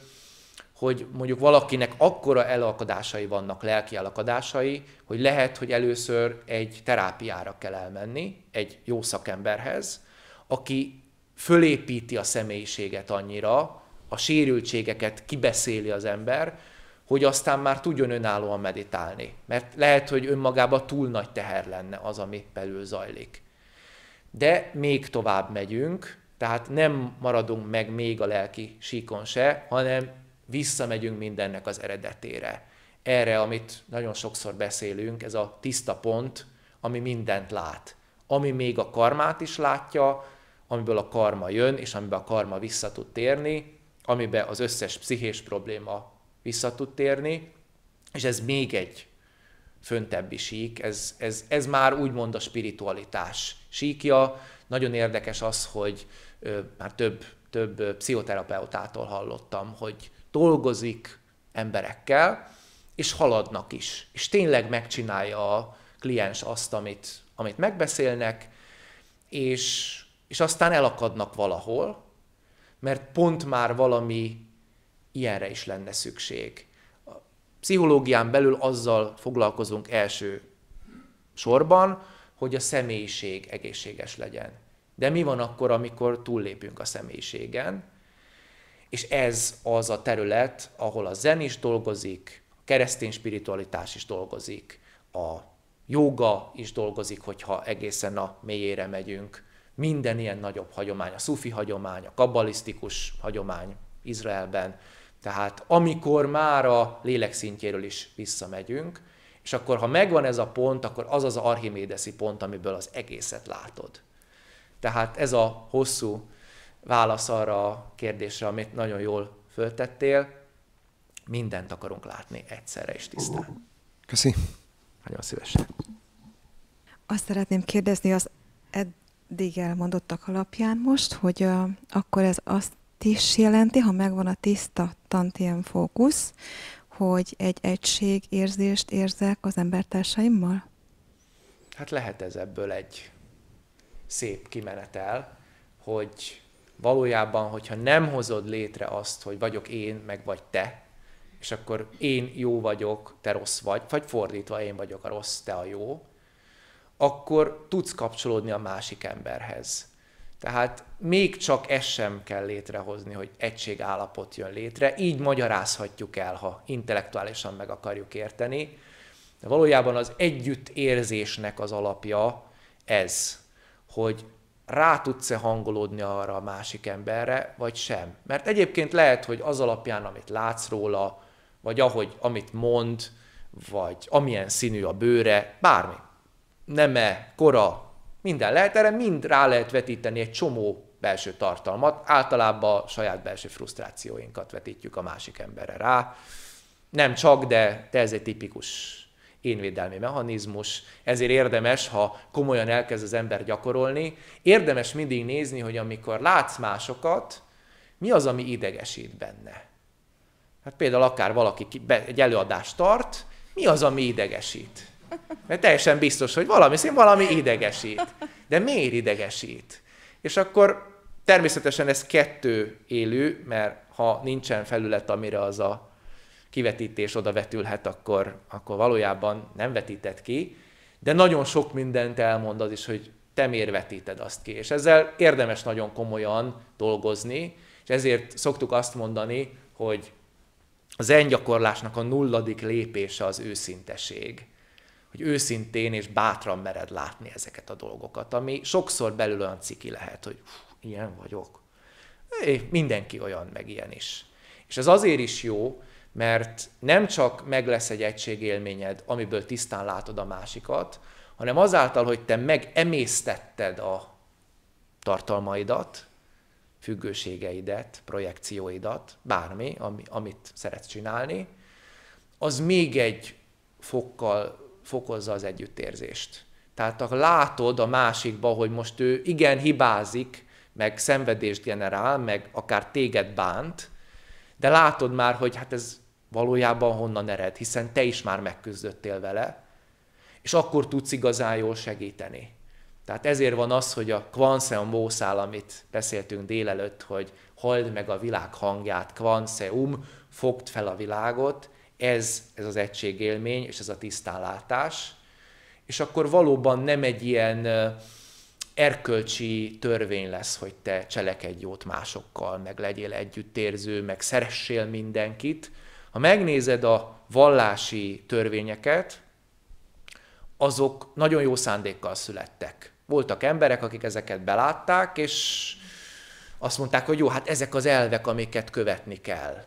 hogy mondjuk valakinek akkora elakadásai vannak, lelki elakadásai, hogy lehet, hogy először egy terápiára kell elmenni, egy jó szakemberhez, aki fölépíti a személyiséget annyira, a sérültségeket kibeszéli az ember, hogy aztán már tudjon önállóan meditálni. Mert lehet, hogy önmagában túl nagy teher lenne az, ami belül zajlik. De még tovább megyünk, tehát nem maradunk meg még a lelki síkon se, hanem visszamegyünk mindennek az eredetére. Erre, amit nagyon sokszor beszélünk, ez a tiszta pont, ami mindent lát. Ami még a karmát is látja, amiből a karma jön, és amiben a karma vissza tud térni, amiben az összes pszichés probléma vissza tud térni, és ez még egy föntebbi sík, ez, ez, ez már úgymond a spiritualitás síkja. Nagyon érdekes az, hogy már több, több pszichoterapeutától hallottam, hogy dolgozik emberekkel, és haladnak is. És tényleg megcsinálja a kliens azt, amit, amit megbeszélnek, és, és aztán elakadnak valahol, mert pont már valami ilyenre is lenne szükség. A pszichológián belül azzal foglalkozunk első sorban, hogy a személyiség egészséges legyen. De mi van akkor, amikor túllépünk a személyiségen? És ez az a terület, ahol a zen is dolgozik, a keresztény spiritualitás is dolgozik, a joga is dolgozik, hogyha egészen a mélyére megyünk. Minden ilyen nagyobb hagyomány, a szufi hagyomány, a kabbalisztikus hagyomány Izraelben. Tehát amikor már a lélek szintjéről is visszamegyünk, és akkor ha megvan ez a pont, akkor az az archimédeszi pont, amiből az egészet látod. Tehát ez a hosszú válasz arra a kérdésre, amit nagyon jól föltettél, mindent akarunk látni egyszerre és tisztán. Köszi. Nagyon szívesen. Azt szeretném kérdezni az eddig elmondottak alapján most, hogy uh, akkor ez azt is jelenti, ha megvan a tiszta tantien fókusz, hogy egy egység érzést érzek az embertársaimmal? Hát lehet ez ebből egy szép kimenetel, hogy valójában, hogyha nem hozod létre azt, hogy vagyok én, meg vagy te, és akkor én jó vagyok, te rossz vagy, vagy fordítva, én vagyok a rossz, te a jó, akkor tudsz kapcsolódni a másik emberhez. Tehát még csak ez sem kell létrehozni, hogy egységállapot jön létre, így magyarázhatjuk el, ha intellektuálisan meg akarjuk érteni. De valójában az együttérzésnek az alapja ez hogy rá tudsz-e hangolódni arra a másik emberre, vagy sem. Mert egyébként lehet, hogy az alapján, amit látsz róla, vagy ahogy, amit mond, vagy amilyen színű a bőre, bármi. Neme, kora, minden lehet, erre mind rá lehet vetíteni egy csomó belső tartalmat, általában a saját belső frusztrációinkat vetítjük a másik emberre rá. Nem csak, de, de ez egy tipikus énvédelmi mechanizmus, ezért érdemes, ha komolyan elkezd az ember gyakorolni, érdemes mindig nézni, hogy amikor látsz másokat, mi az, ami idegesít benne. Hát például akár valaki egy előadást tart, mi az, ami idegesít? Mert teljesen biztos, hogy valami szín valami idegesít. De miért idegesít? És akkor természetesen ez kettő élő, mert ha nincsen felület, amire az a kivetítés oda vetülhet, akkor, akkor valójában nem vetített ki, de nagyon sok mindent elmond az is, hogy te miért vetíted azt ki. És ezzel érdemes nagyon komolyan dolgozni, és ezért szoktuk azt mondani, hogy a gyakorlásnak a nulladik lépése az őszinteség. Hogy őszintén és bátran mered látni ezeket a dolgokat, ami sokszor belül olyan ciki lehet, hogy ilyen vagyok. É, mindenki olyan, meg ilyen is. És ez azért is jó, mert nem csak meg lesz egy egységélményed, amiből tisztán látod a másikat, hanem azáltal, hogy te megemésztetted a tartalmaidat, függőségeidet, projekcióidat, bármi, ami, amit szeretsz csinálni, az még egy fokkal fokozza az együttérzést. Tehát ha látod a másikba, hogy most ő igen hibázik, meg szenvedést generál, meg akár téged bánt, de látod már, hogy hát ez valójában honnan ered, hiszen te is már megküzdöttél vele, és akkor tudsz igazán jól segíteni. Tehát ezért van az, hogy a Kvanseum mószál, amit beszéltünk délelőtt, hogy halld meg a világ hangját, Kvanseum, fogd fel a világot, ez, ez az egységélmény, és ez a tisztánlátás, és akkor valóban nem egy ilyen erkölcsi törvény lesz, hogy te cselekedj jót másokkal, meg legyél együttérző, meg szeressél mindenkit. Ha megnézed a vallási törvényeket, azok nagyon jó szándékkal születtek. Voltak emberek, akik ezeket belátták, és azt mondták, hogy jó, hát ezek az elvek, amiket követni kell.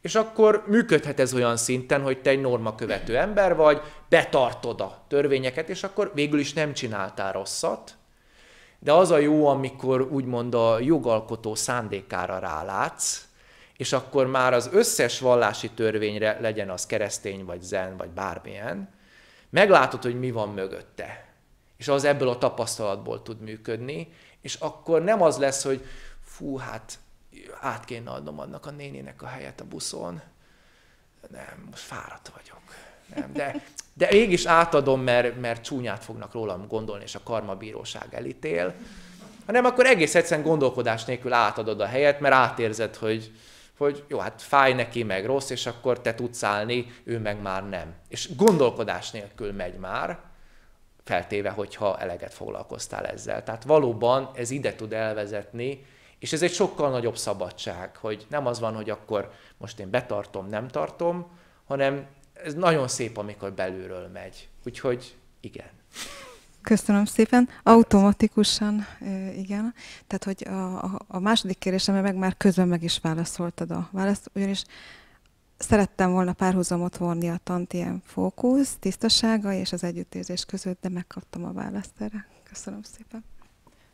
És akkor működhet ez olyan szinten, hogy te egy norma követő ember vagy, betartod a törvényeket, és akkor végül is nem csináltál rosszat, de az a jó, amikor úgymond a jogalkotó szándékára rálátsz, és akkor már az összes vallási törvényre, legyen az keresztény, vagy zen, vagy bármilyen, meglátod, hogy mi van mögötte. És az ebből a tapasztalatból tud működni, és akkor nem az lesz, hogy fú, hát át kéne adnom annak a néninek a helyet a buszon, nem, most fáradt vagyok. Nem, de de mégis átadom, mert, mert csúnyát fognak rólam gondolni, és a karmabíróság elítél, hanem akkor egész egyszerűen gondolkodás nélkül átadod a helyet, mert átérzed, hogy, hogy jó, hát fáj neki, meg rossz, és akkor te tudsz állni, ő meg már nem. És gondolkodás nélkül megy már, feltéve, hogyha eleget foglalkoztál ezzel. Tehát valóban ez ide tud elvezetni, és ez egy sokkal nagyobb szabadság, hogy nem az van, hogy akkor most én betartom, nem tartom, hanem ez nagyon szép, amikor belülről megy. Úgyhogy igen. Köszönöm szépen. Automatikusan, igen. Tehát, hogy a, a második kérdésemre meg már közben meg is válaszoltad a választ, ugyanis szerettem volna párhuzamot vonni a tantien fókusz, tisztasága és az együttérzés között, de megkaptam a választ erre. Köszönöm szépen.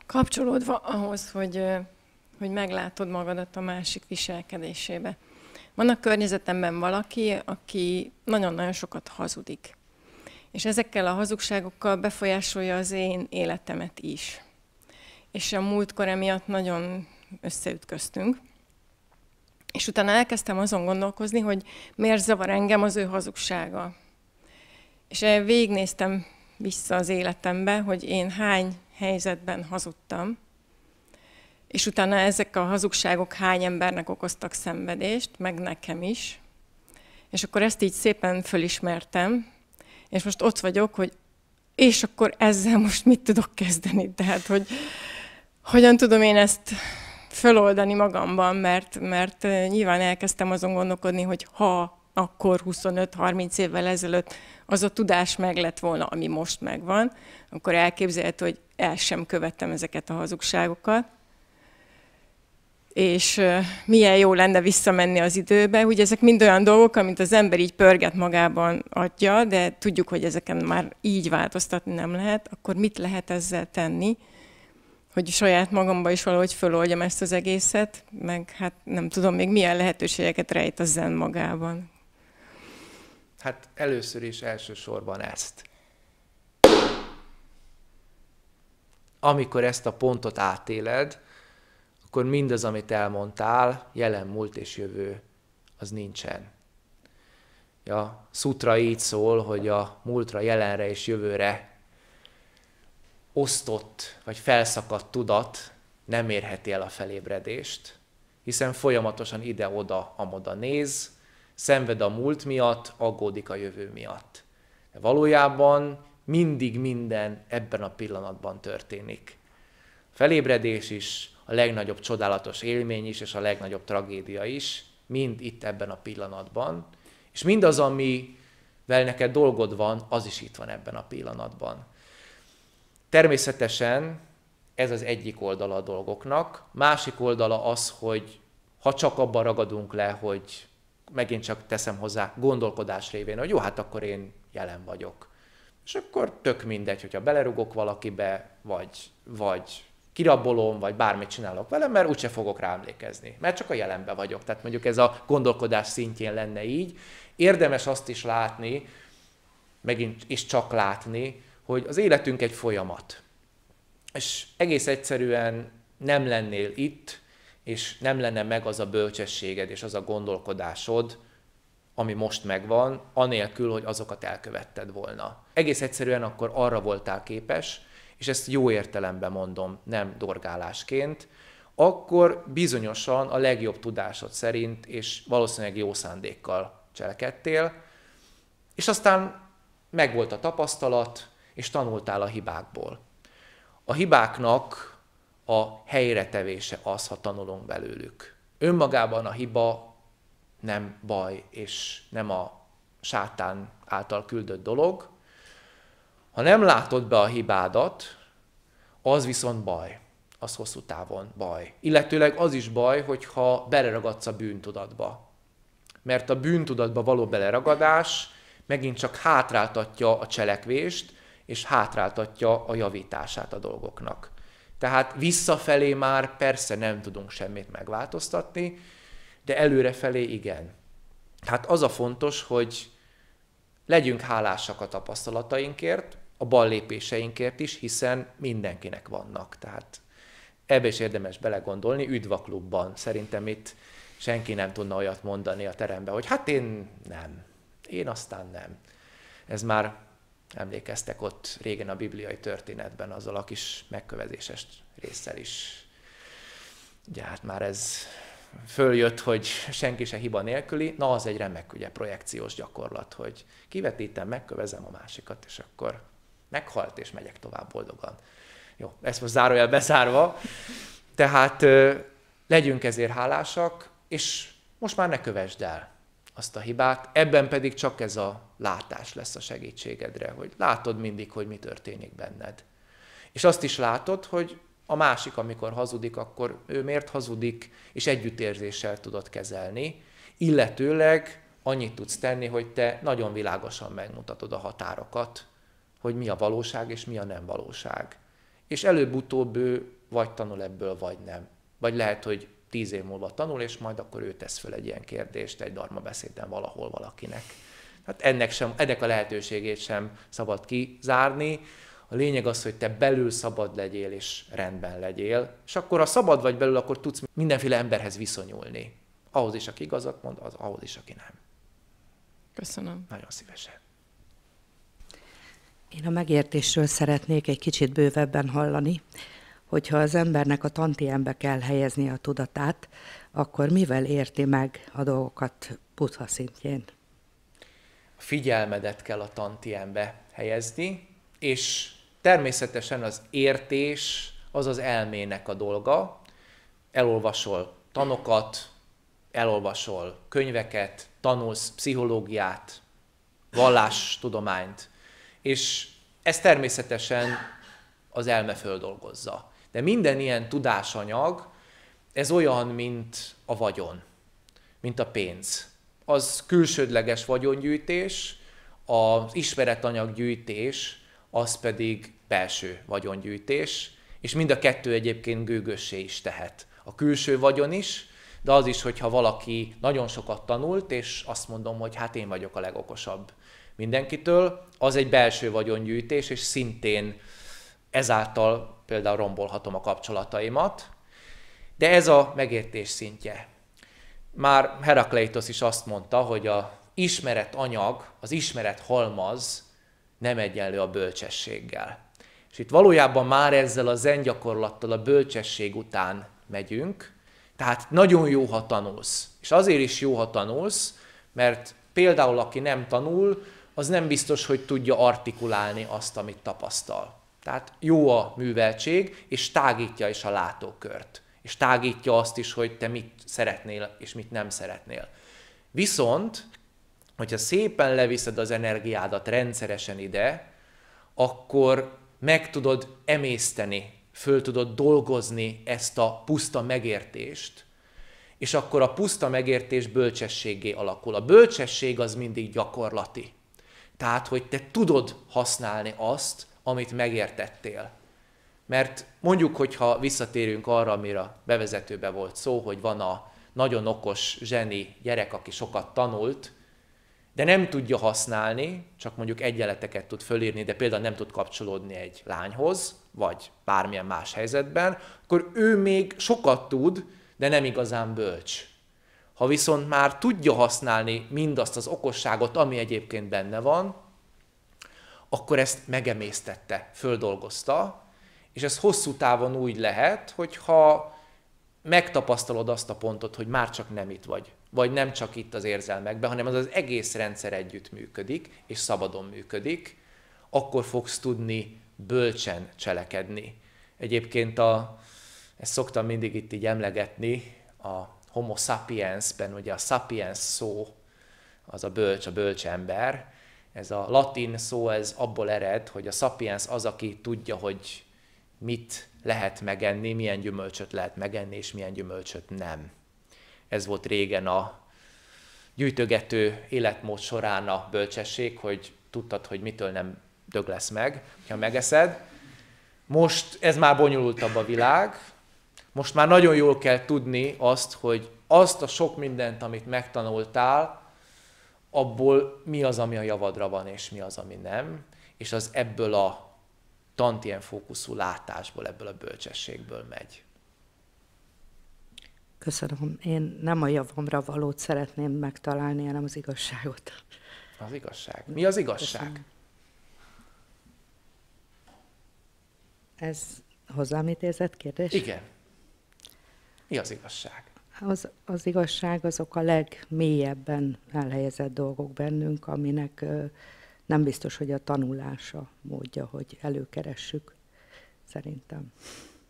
Kapcsolódva ahhoz, hogy, hogy meglátod magadat a másik viselkedésébe. Van a környezetemben valaki, aki nagyon-nagyon sokat hazudik. És ezekkel a hazugságokkal befolyásolja az én életemet is. És a múltkor emiatt nagyon összeütköztünk. És utána elkezdtem azon gondolkozni, hogy miért zavar engem az ő hazugsága. És végignéztem vissza az életembe, hogy én hány helyzetben hazudtam, és utána ezek a hazugságok hány embernek okoztak szenvedést, meg nekem is. És akkor ezt így szépen fölismertem, és most ott vagyok, hogy és akkor ezzel most mit tudok kezdeni? Tehát, hogy hogyan tudom én ezt föloldani magamban, mert, mert nyilván elkezdtem azon gondolkodni, hogy ha akkor 25-30 évvel ezelőtt az a tudás meg lett volna, ami most megvan, akkor elképzelhető, hogy el sem követtem ezeket a hazugságokat és milyen jó lenne visszamenni az időbe. Ugye ezek mind olyan dolgok, amit az ember így pörget magában adja, de tudjuk, hogy ezeken már így változtatni nem lehet, akkor mit lehet ezzel tenni, hogy saját magamba is valahogy föloldjam ezt az egészet, meg hát nem tudom még milyen lehetőségeket rejt a zen magában. Hát először is elsősorban ezt. Amikor ezt a pontot átéled, akkor mindaz, amit elmondtál, jelen, múlt és jövő, az nincsen. Ja, szutra így szól, hogy a múltra, jelenre és jövőre osztott vagy felszakadt tudat nem érheti el a felébredést, hiszen folyamatosan ide-oda, amoda néz, szenved a múlt miatt, aggódik a jövő miatt. De valójában mindig minden ebben a pillanatban történik. Felébredés is, a legnagyobb csodálatos élmény is, és a legnagyobb tragédia is, mind itt ebben a pillanatban, és mindaz, amivel neked dolgod van, az is itt van ebben a pillanatban. Természetesen ez az egyik oldala a dolgoknak. Másik oldala az, hogy ha csak abban ragadunk le, hogy megint csak teszem hozzá gondolkodás révén, hogy jó, hát akkor én jelen vagyok. És akkor tök mindegy, hogyha belerugok valakibe, vagy, vagy kirabolom, vagy bármit csinálok vele, mert úgyse fogok rá emlékezni, mert csak a jelenbe vagyok. Tehát mondjuk ez a gondolkodás szintjén lenne így. Érdemes azt is látni, megint és csak látni, hogy az életünk egy folyamat. És egész egyszerűen nem lennél itt, és nem lenne meg az a bölcsességed és az a gondolkodásod, ami most megvan, anélkül, hogy azokat elkövetted volna. Egész egyszerűen akkor arra voltál képes, és ezt jó értelemben mondom, nem dorgálásként, akkor bizonyosan a legjobb tudásod szerint és valószínűleg jó szándékkal cselekedtél, és aztán megvolt a tapasztalat, és tanultál a hibákból. A hibáknak a helyre tevése az, ha tanulunk belőlük. Önmagában a hiba nem baj, és nem a sátán által küldött dolog, ha nem látod be a hibádat, az viszont baj. Az hosszú távon baj. Illetőleg az is baj, hogyha beleragadsz a bűntudatba. Mert a bűntudatba való beleragadás megint csak hátráltatja a cselekvést, és hátráltatja a javítását a dolgoknak. Tehát visszafelé már persze nem tudunk semmit megváltoztatni, de előrefelé igen. Tehát az a fontos, hogy legyünk hálásak a tapasztalatainkért, a bal lépéseinkért is, hiszen mindenkinek vannak. Tehát ebbe is érdemes belegondolni, üdv klubban. Szerintem itt senki nem tudna olyat mondani a terembe, hogy hát én nem, én aztán nem. Ez már emlékeztek ott régen a bibliai történetben azzal a kis megkövezéses résszel is. Ugye hát már ez följött, hogy senki se hiba nélküli, na az egy remek ugye, projekciós gyakorlat, hogy kivetítem, megkövezem a másikat, és akkor meghalt, és megyek tovább boldogan. Jó, ezt most zárójel bezárva. Tehát legyünk ezért hálásak, és most már ne kövesd el azt a hibát, ebben pedig csak ez a látás lesz a segítségedre, hogy látod mindig, hogy mi történik benned. És azt is látod, hogy a másik, amikor hazudik, akkor ő miért hazudik, és együttérzéssel tudod kezelni, illetőleg annyit tudsz tenni, hogy te nagyon világosan megmutatod a határokat, hogy mi a valóság és mi a nem valóság. És előbb-utóbb ő vagy tanul ebből, vagy nem. Vagy lehet, hogy tíz év múlva tanul, és majd akkor ő tesz fel egy ilyen kérdést egy darma beszéden valahol valakinek. Hát ennek, sem, ennek a lehetőségét sem szabad kizárni. A lényeg az, hogy te belül szabad legyél, és rendben legyél. És akkor, ha szabad vagy belül, akkor tudsz mindenféle emberhez viszonyulni. Ahhoz is, aki igazat mond, az ahhoz is, aki nem. Köszönöm. Nagyon szívesen. Én a megértésről szeretnék egy kicsit bővebben hallani, hogyha az embernek a tantiembe kell helyezni a tudatát, akkor mivel érti meg a dolgokat putha szintjén? A figyelmedet kell a tantiembe helyezni, és természetesen az értés az az elmének a dolga. Elolvasol tanokat, elolvasol könyveket, tanulsz pszichológiát, vallástudományt, és ez természetesen az elme földolgozza. De minden ilyen tudásanyag, ez olyan, mint a vagyon, mint a pénz. Az külsődleges vagyongyűjtés, az ismeretanyaggyűjtés, az pedig belső vagyongyűjtés, és mind a kettő egyébként gőgössé is tehet. A külső vagyon is, de az is, hogyha valaki nagyon sokat tanult, és azt mondom, hogy hát én vagyok a legokosabb mindenkitől, az egy belső vagyongyűjtés, és szintén ezáltal például rombolhatom a kapcsolataimat. De ez a megértés szintje. Már Herakleitos is azt mondta, hogy a ismeret anyag, az ismeret halmaz nem egyenlő a bölcsességgel. És itt valójában már ezzel a zen gyakorlattal a bölcsesség után megyünk, tehát nagyon jó, ha tanulsz. És azért is jó, ha tanulsz, mert például aki nem tanul, az nem biztos, hogy tudja artikulálni azt, amit tapasztal. Tehát jó a műveltség, és tágítja is a látókört. És tágítja azt is, hogy te mit szeretnél, és mit nem szeretnél. Viszont, hogyha szépen leviszed az energiádat rendszeresen ide, akkor meg tudod emészteni, föl tudod dolgozni ezt a puszta megértést, és akkor a puszta megértés bölcsességé alakul. A bölcsesség az mindig gyakorlati. Tehát, hogy te tudod használni azt, amit megértettél. Mert mondjuk, hogyha visszatérünk arra, amire bevezetőbe volt szó, hogy van a nagyon okos zseni gyerek, aki sokat tanult, de nem tudja használni, csak mondjuk egyenleteket tud fölírni, de például nem tud kapcsolódni egy lányhoz, vagy bármilyen más helyzetben, akkor ő még sokat tud, de nem igazán bölcs. Ha viszont már tudja használni mindazt az okosságot, ami egyébként benne van, akkor ezt megemésztette, földolgozta, és ez hosszú távon úgy lehet, hogyha megtapasztalod azt a pontot, hogy már csak nem itt vagy, vagy nem csak itt az érzelmekben, hanem az az egész rendszer együtt működik, és szabadon működik, akkor fogsz tudni bölcsen cselekedni. Egyébként a, ezt szoktam mindig itt így emlegetni a homo sapiensben, ugye a sapiens szó, az a bölcs, a bölcs ember, ez a latin szó, ez abból ered, hogy a sapiens az, aki tudja, hogy mit lehet megenni, milyen gyümölcsöt lehet megenni, és milyen gyümölcsöt nem. Ez volt régen a gyűjtögető életmód során a bölcsesség, hogy tudtad, hogy mitől nem dög lesz meg, ha megeszed. Most ez már bonyolultabb a világ, most már nagyon jól kell tudni azt, hogy azt a sok mindent, amit megtanultál, abból mi az, ami a javadra van, és mi az, ami nem, és az ebből a tantien fókuszú látásból, ebből a bölcsességből megy. Köszönöm. Én nem a javamra valót szeretném megtalálni, hanem az igazságot. Az igazság. Mi az igazság? Köszönöm. Ez hozzám intézett kérdés? Igen. Mi az igazság? Az, az igazság azok a legmélyebben elhelyezett dolgok bennünk, aminek nem biztos, hogy a tanulása módja, hogy előkeressük, szerintem.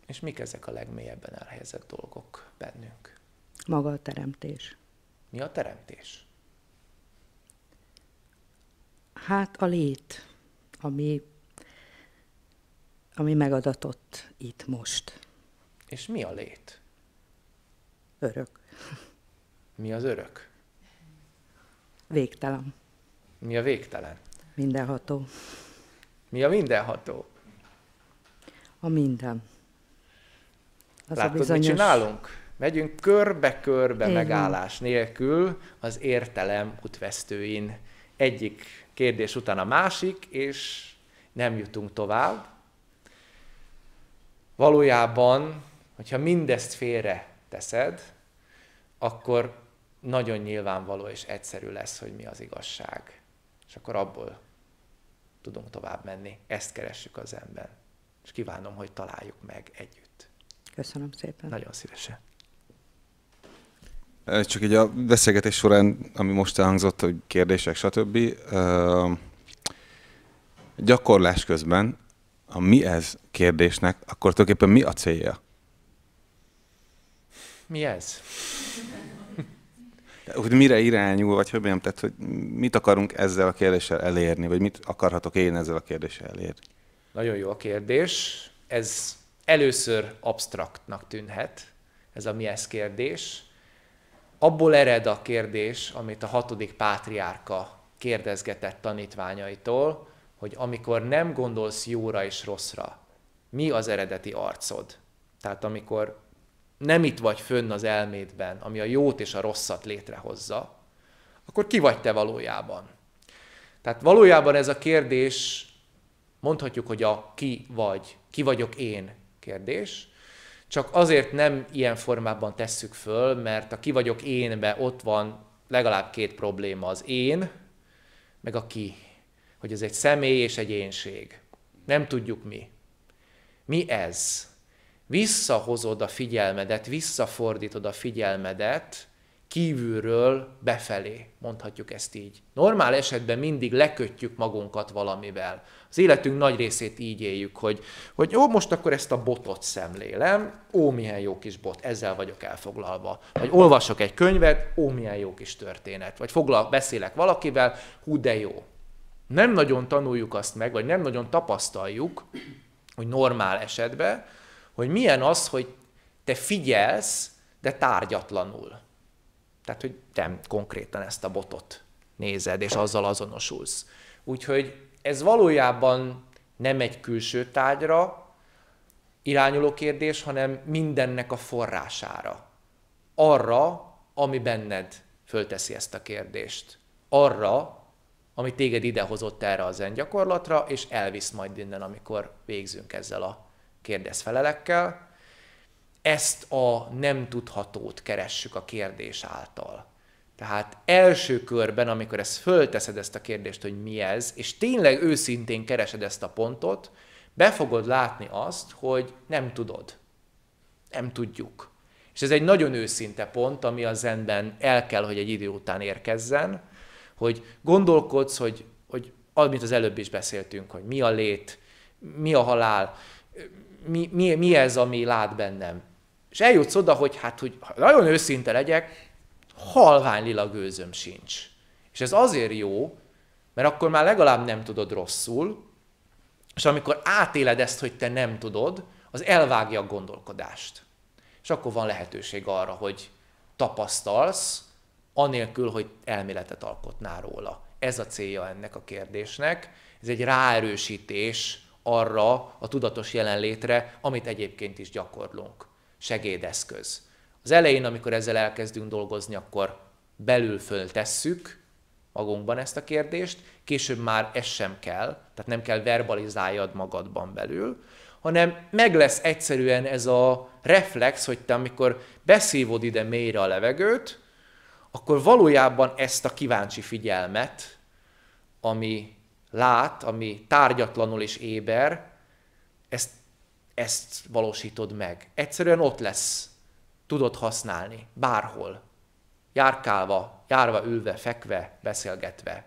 És mik ezek a legmélyebben elhelyezett dolgok bennünk? Maga a teremtés. Mi a teremtés? Hát a lét, ami, ami megadatott itt most. És mi a lét? Örök. Mi az örök? Végtelen. Mi a végtelen? Mindenható. Mi a mindenható? A minden. Az Látod, a bizonyos... mit csinálunk? Megyünk körbe-körbe Én megállás nélkül az értelem útvesztőin. Egyik kérdés után a másik, és nem jutunk tovább. Valójában, hogyha mindezt félre teszed, akkor nagyon nyilvánvaló és egyszerű lesz, hogy mi az igazság. És akkor abból tudunk tovább menni. Ezt keressük az ember. És kívánom, hogy találjuk meg együtt. Köszönöm szépen. Nagyon szívesen. Csak így a beszélgetés során, ami most elhangzott, hogy kérdések, stb. Gyakorlás közben, ha mi ez kérdésnek, akkor tulajdonképpen mi a célja? mi ez? Hogy mire irányul, vagy hogy mondjam, tehát hogy mit akarunk ezzel a kérdéssel elérni, vagy mit akarhatok én ezzel a kérdéssel elérni? Nagyon jó a kérdés. Ez először absztraktnak tűnhet, ez a mi ez kérdés. Abból ered a kérdés, amit a hatodik pátriárka kérdezgetett tanítványaitól, hogy amikor nem gondolsz jóra és rosszra, mi az eredeti arcod? Tehát amikor nem itt vagy fönn az elmédben, ami a jót és a rosszat létrehozza, akkor ki vagy te valójában? Tehát valójában ez a kérdés, mondhatjuk, hogy a ki vagy, ki vagyok én kérdés, csak azért nem ilyen formában tesszük föl, mert a ki vagyok énbe ott van legalább két probléma, az én, meg a ki, hogy ez egy személy és egy énség. Nem tudjuk mi. Mi ez? visszahozod a figyelmedet, visszafordítod a figyelmedet kívülről befelé, mondhatjuk ezt így. Normál esetben mindig lekötjük magunkat valamivel. Az életünk nagy részét így éljük, hogy, hogy ó, most akkor ezt a botot szemlélem, ó, milyen jó kis bot, ezzel vagyok elfoglalva. Vagy olvasok egy könyvet, ó, milyen jó kis történet. Vagy foglal, beszélek valakivel, hú, de jó. Nem nagyon tanuljuk azt meg, vagy nem nagyon tapasztaljuk, hogy normál esetben, hogy milyen az, hogy te figyelsz, de tárgyatlanul. Tehát, hogy te konkrétan ezt a botot nézed, és azzal azonosulsz. Úgyhogy ez valójában nem egy külső tárgyra irányuló kérdés, hanem mindennek a forrására. Arra, ami benned fölteszi ezt a kérdést. Arra, ami téged idehozott erre a zen gyakorlatra, és elvisz majd innen, amikor végzünk ezzel a felelekkel. Ezt a nem tudhatót keressük a kérdés által. Tehát első körben, amikor ezt fölteszed ezt a kérdést, hogy mi ez, és tényleg őszintén keresed ezt a pontot, be fogod látni azt, hogy nem tudod. Nem tudjuk. És ez egy nagyon őszinte pont, ami a zenben el kell, hogy egy idő után érkezzen, hogy gondolkodsz, hogy, hogy amit az előbb is beszéltünk, hogy mi a lét, mi a halál, mi, mi, mi ez, ami lát bennem. És eljutsz oda, hogy hát, hogy nagyon őszinte legyek, halvány lila gőzöm sincs. És ez azért jó, mert akkor már legalább nem tudod rosszul, és amikor átéled ezt, hogy te nem tudod, az elvágja a gondolkodást. És akkor van lehetőség arra, hogy tapasztalsz, anélkül, hogy elméletet alkotnál róla. Ez a célja ennek a kérdésnek. Ez egy ráerősítés arra a tudatos jelenlétre, amit egyébként is gyakorlunk. Segédeszköz. Az elején, amikor ezzel elkezdünk dolgozni, akkor belül föltesszük magunkban ezt a kérdést, később már ez sem kell, tehát nem kell verbalizáljad magadban belül, hanem meg lesz egyszerűen ez a reflex, hogy te amikor beszívod ide mélyre a levegőt, akkor valójában ezt a kíváncsi figyelmet, ami lát, ami tárgyatlanul és éber, ezt, ezt valósítod meg. Egyszerűen ott lesz, tudod használni, bárhol. Járkálva, járva, ülve, fekve, beszélgetve.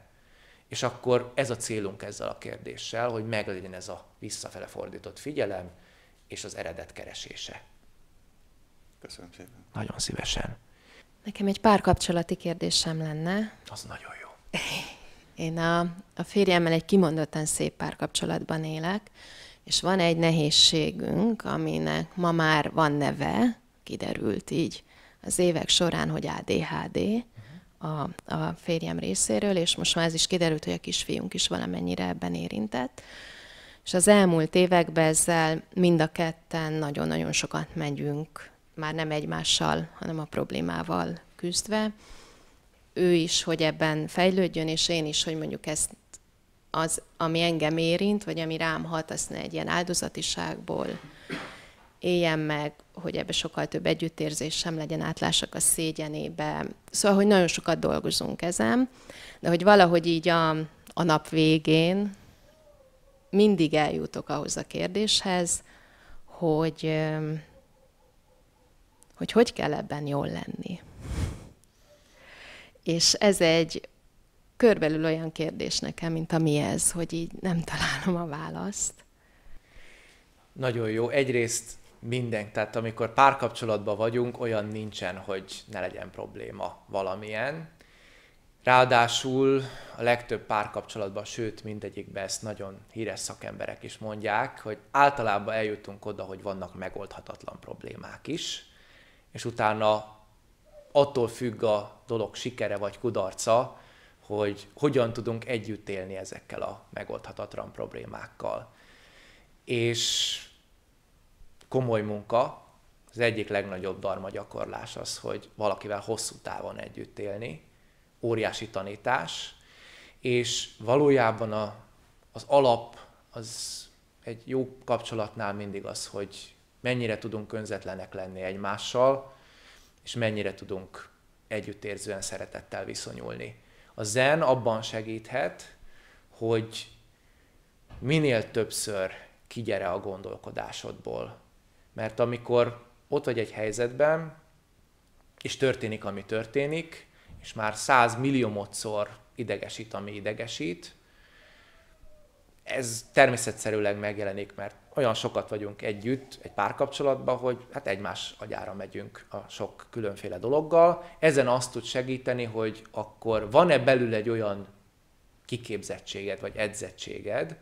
És akkor ez a célunk ezzel a kérdéssel, hogy meglegyen ez a visszafele fordított figyelem és az eredet keresése. Köszönöm szépen. Nagyon szívesen. Nekem egy pár kapcsolati kérdésem lenne. Az nagyon jó. <laughs> Én a, a férjemmel egy kimondottan szép párkapcsolatban élek, és van egy nehézségünk, aminek ma már van neve, kiderült így az évek során, hogy ADHD a, a férjem részéről, és most már ez is kiderült, hogy a kisfiunk is valamennyire ebben érintett. És az elmúlt években ezzel mind a ketten nagyon-nagyon sokat megyünk, már nem egymással, hanem a problémával küzdve ő is, hogy ebben fejlődjön, és én is, hogy mondjuk ezt az, ami engem érint, vagy ami rám hat, azt ne egy ilyen áldozatiságból éljen meg, hogy ebbe sokkal több együttérzés sem legyen, átlásak a szégyenébe. Szóval, hogy nagyon sokat dolgozunk ezen, de hogy valahogy így a, a nap végén mindig eljutok ahhoz a kérdéshez, hogy hogy, hogy kell ebben jól lenni. És ez egy körbelül olyan kérdés nekem, mint ami ez, hogy így nem találom a választ. Nagyon jó. Egyrészt minden, tehát amikor párkapcsolatban vagyunk, olyan nincsen, hogy ne legyen probléma valamilyen. Ráadásul a legtöbb párkapcsolatban, sőt mindegyikben ezt nagyon híres szakemberek is mondják, hogy általában eljutunk oda, hogy vannak megoldhatatlan problémák is, és utána attól függ a dolog sikere vagy kudarca, hogy hogyan tudunk együtt élni ezekkel a megoldhatatlan problémákkal. És komoly munka, az egyik legnagyobb darma gyakorlás az, hogy valakivel hosszú távon együtt élni, óriási tanítás, és valójában a, az alap az egy jó kapcsolatnál mindig az, hogy mennyire tudunk önzetlenek lenni egymással, és mennyire tudunk együttérzően, szeretettel viszonyulni. A zen abban segíthet, hogy minél többször kigyere a gondolkodásodból. Mert amikor ott vagy egy helyzetben, és történik, ami történik, és már száz milliómodszor idegesít, ami idegesít, ez természetszerűleg megjelenik, mert olyan sokat vagyunk együtt egy párkapcsolatban, hogy hát egymás agyára megyünk a sok különféle dologgal. Ezen azt tud segíteni, hogy akkor van-e belül egy olyan kiképzettséged vagy edzettséged,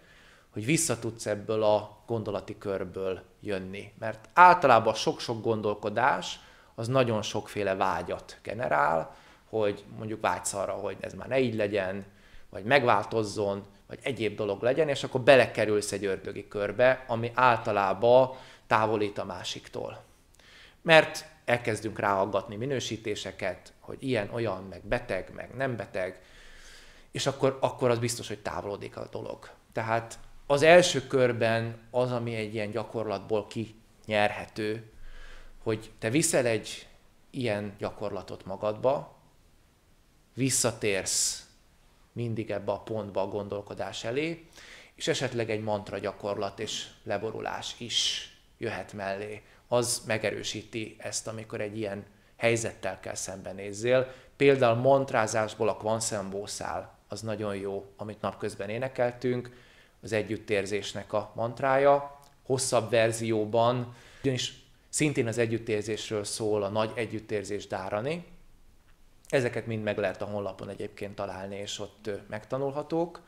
hogy vissza tudsz ebből a gondolati körből jönni. Mert általában sok-sok gondolkodás az nagyon sokféle vágyat generál, hogy mondjuk vágysz arra, hogy ez már ne így legyen, vagy megváltozzon, vagy egyéb dolog legyen, és akkor belekerülsz egy ördögi körbe, ami általában távolít a másiktól. Mert elkezdünk ráaggatni minősítéseket, hogy ilyen, olyan, meg beteg, meg nem beteg, és akkor, akkor az biztos, hogy távolodik a dolog. Tehát az első körben az, ami egy ilyen gyakorlatból kinyerhető, hogy te viszel egy ilyen gyakorlatot magadba, visszatérsz mindig ebbe a pontba a gondolkodás elé, és esetleg egy mantra gyakorlat és leborulás is jöhet mellé. Az megerősíti ezt, amikor egy ilyen helyzettel kell szembenézzél. Például mantrázásból a kvanszembószál, az nagyon jó, amit napközben énekeltünk, az együttérzésnek a mantrája, hosszabb verzióban, ugyanis szintén az együttérzésről szól a nagy együttérzés dárani, Ezeket mind meg lehet a honlapon egyébként találni, és ott megtanulhatók.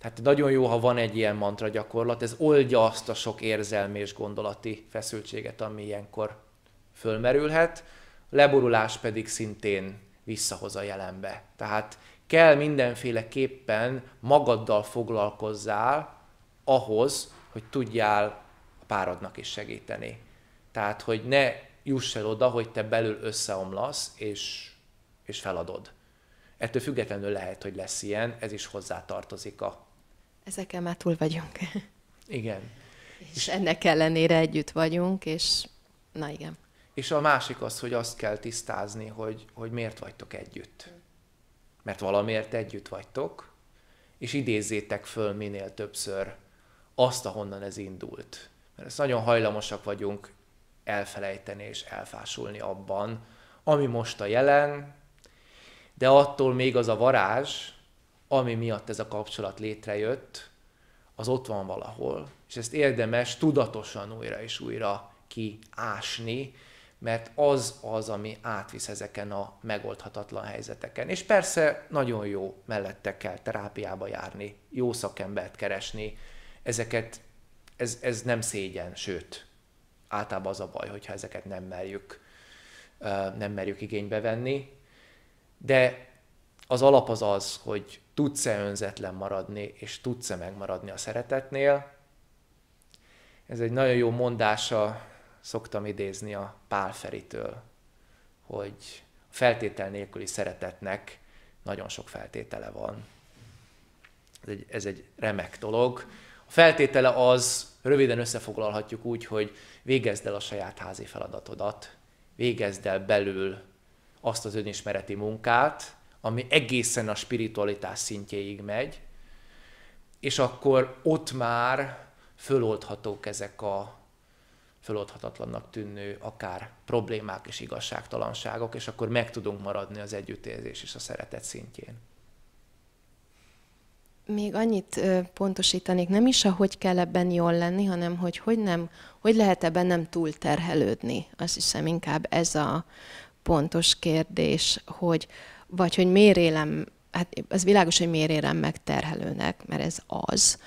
Hát nagyon jó, ha van egy ilyen mantra gyakorlat, ez oldja azt a sok érzelmi és gondolati feszültséget, ami ilyenkor fölmerülhet. Leborulás pedig szintén visszahoz a jelenbe. Tehát kell mindenféleképpen magaddal foglalkozzál ahhoz, hogy tudjál a párodnak is segíteni. Tehát, hogy ne juss el oda, hogy te belül összeomlasz, és és feladod. Ettől függetlenül lehet, hogy lesz ilyen, ez is hozzá tartozik a... Ezeken már túl vagyunk. <laughs> Igen. És, és ennek ellenére együtt vagyunk, és na igen. És a másik az, hogy azt kell tisztázni, hogy, hogy miért vagytok együtt. Mert valamiért együtt vagytok, és idézzétek föl minél többször azt, ahonnan ez indult. Mert ezt nagyon hajlamosak vagyunk elfelejteni és elfásulni abban, ami most a jelen, de attól még az a varázs, ami miatt ez a kapcsolat létrejött, az ott van valahol. És ezt érdemes tudatosan újra és újra kiásni, mert az az, ami átvisz ezeken a megoldhatatlan helyzeteken. És persze nagyon jó mellette kell terápiába járni, jó szakembert keresni, ezeket, ez, ez nem szégyen, sőt, általában az a baj, hogyha ezeket nem merjük, nem merjük igénybe venni, de az alap az az, hogy tudsz-e önzetlen maradni, és tudsz-e megmaradni a szeretetnél. Ez egy nagyon jó mondása, szoktam idézni a Pál Feritől, hogy a feltétel nélküli szeretetnek nagyon sok feltétele van. Ez egy, ez egy remek dolog. A feltétele az, röviden összefoglalhatjuk úgy, hogy végezd el a saját házi feladatodat, végezd el belül azt az önismereti munkát, ami egészen a spiritualitás szintjéig megy, és akkor ott már föloldhatók ezek a föloldhatatlannak tűnő akár problémák és igazságtalanságok, és akkor meg tudunk maradni az együttérzés és a szeretet szintjén. Még annyit pontosítanék, nem is, ahogy kell ebben jól lenni, hanem hogy hogy, nem, hogy lehet ebben nem túlterhelődni. Azt hiszem inkább ez a pontos kérdés, hogy vagy hogy miért élem, hát az világos, hogy miért élem meg terhelőnek, mert ez az,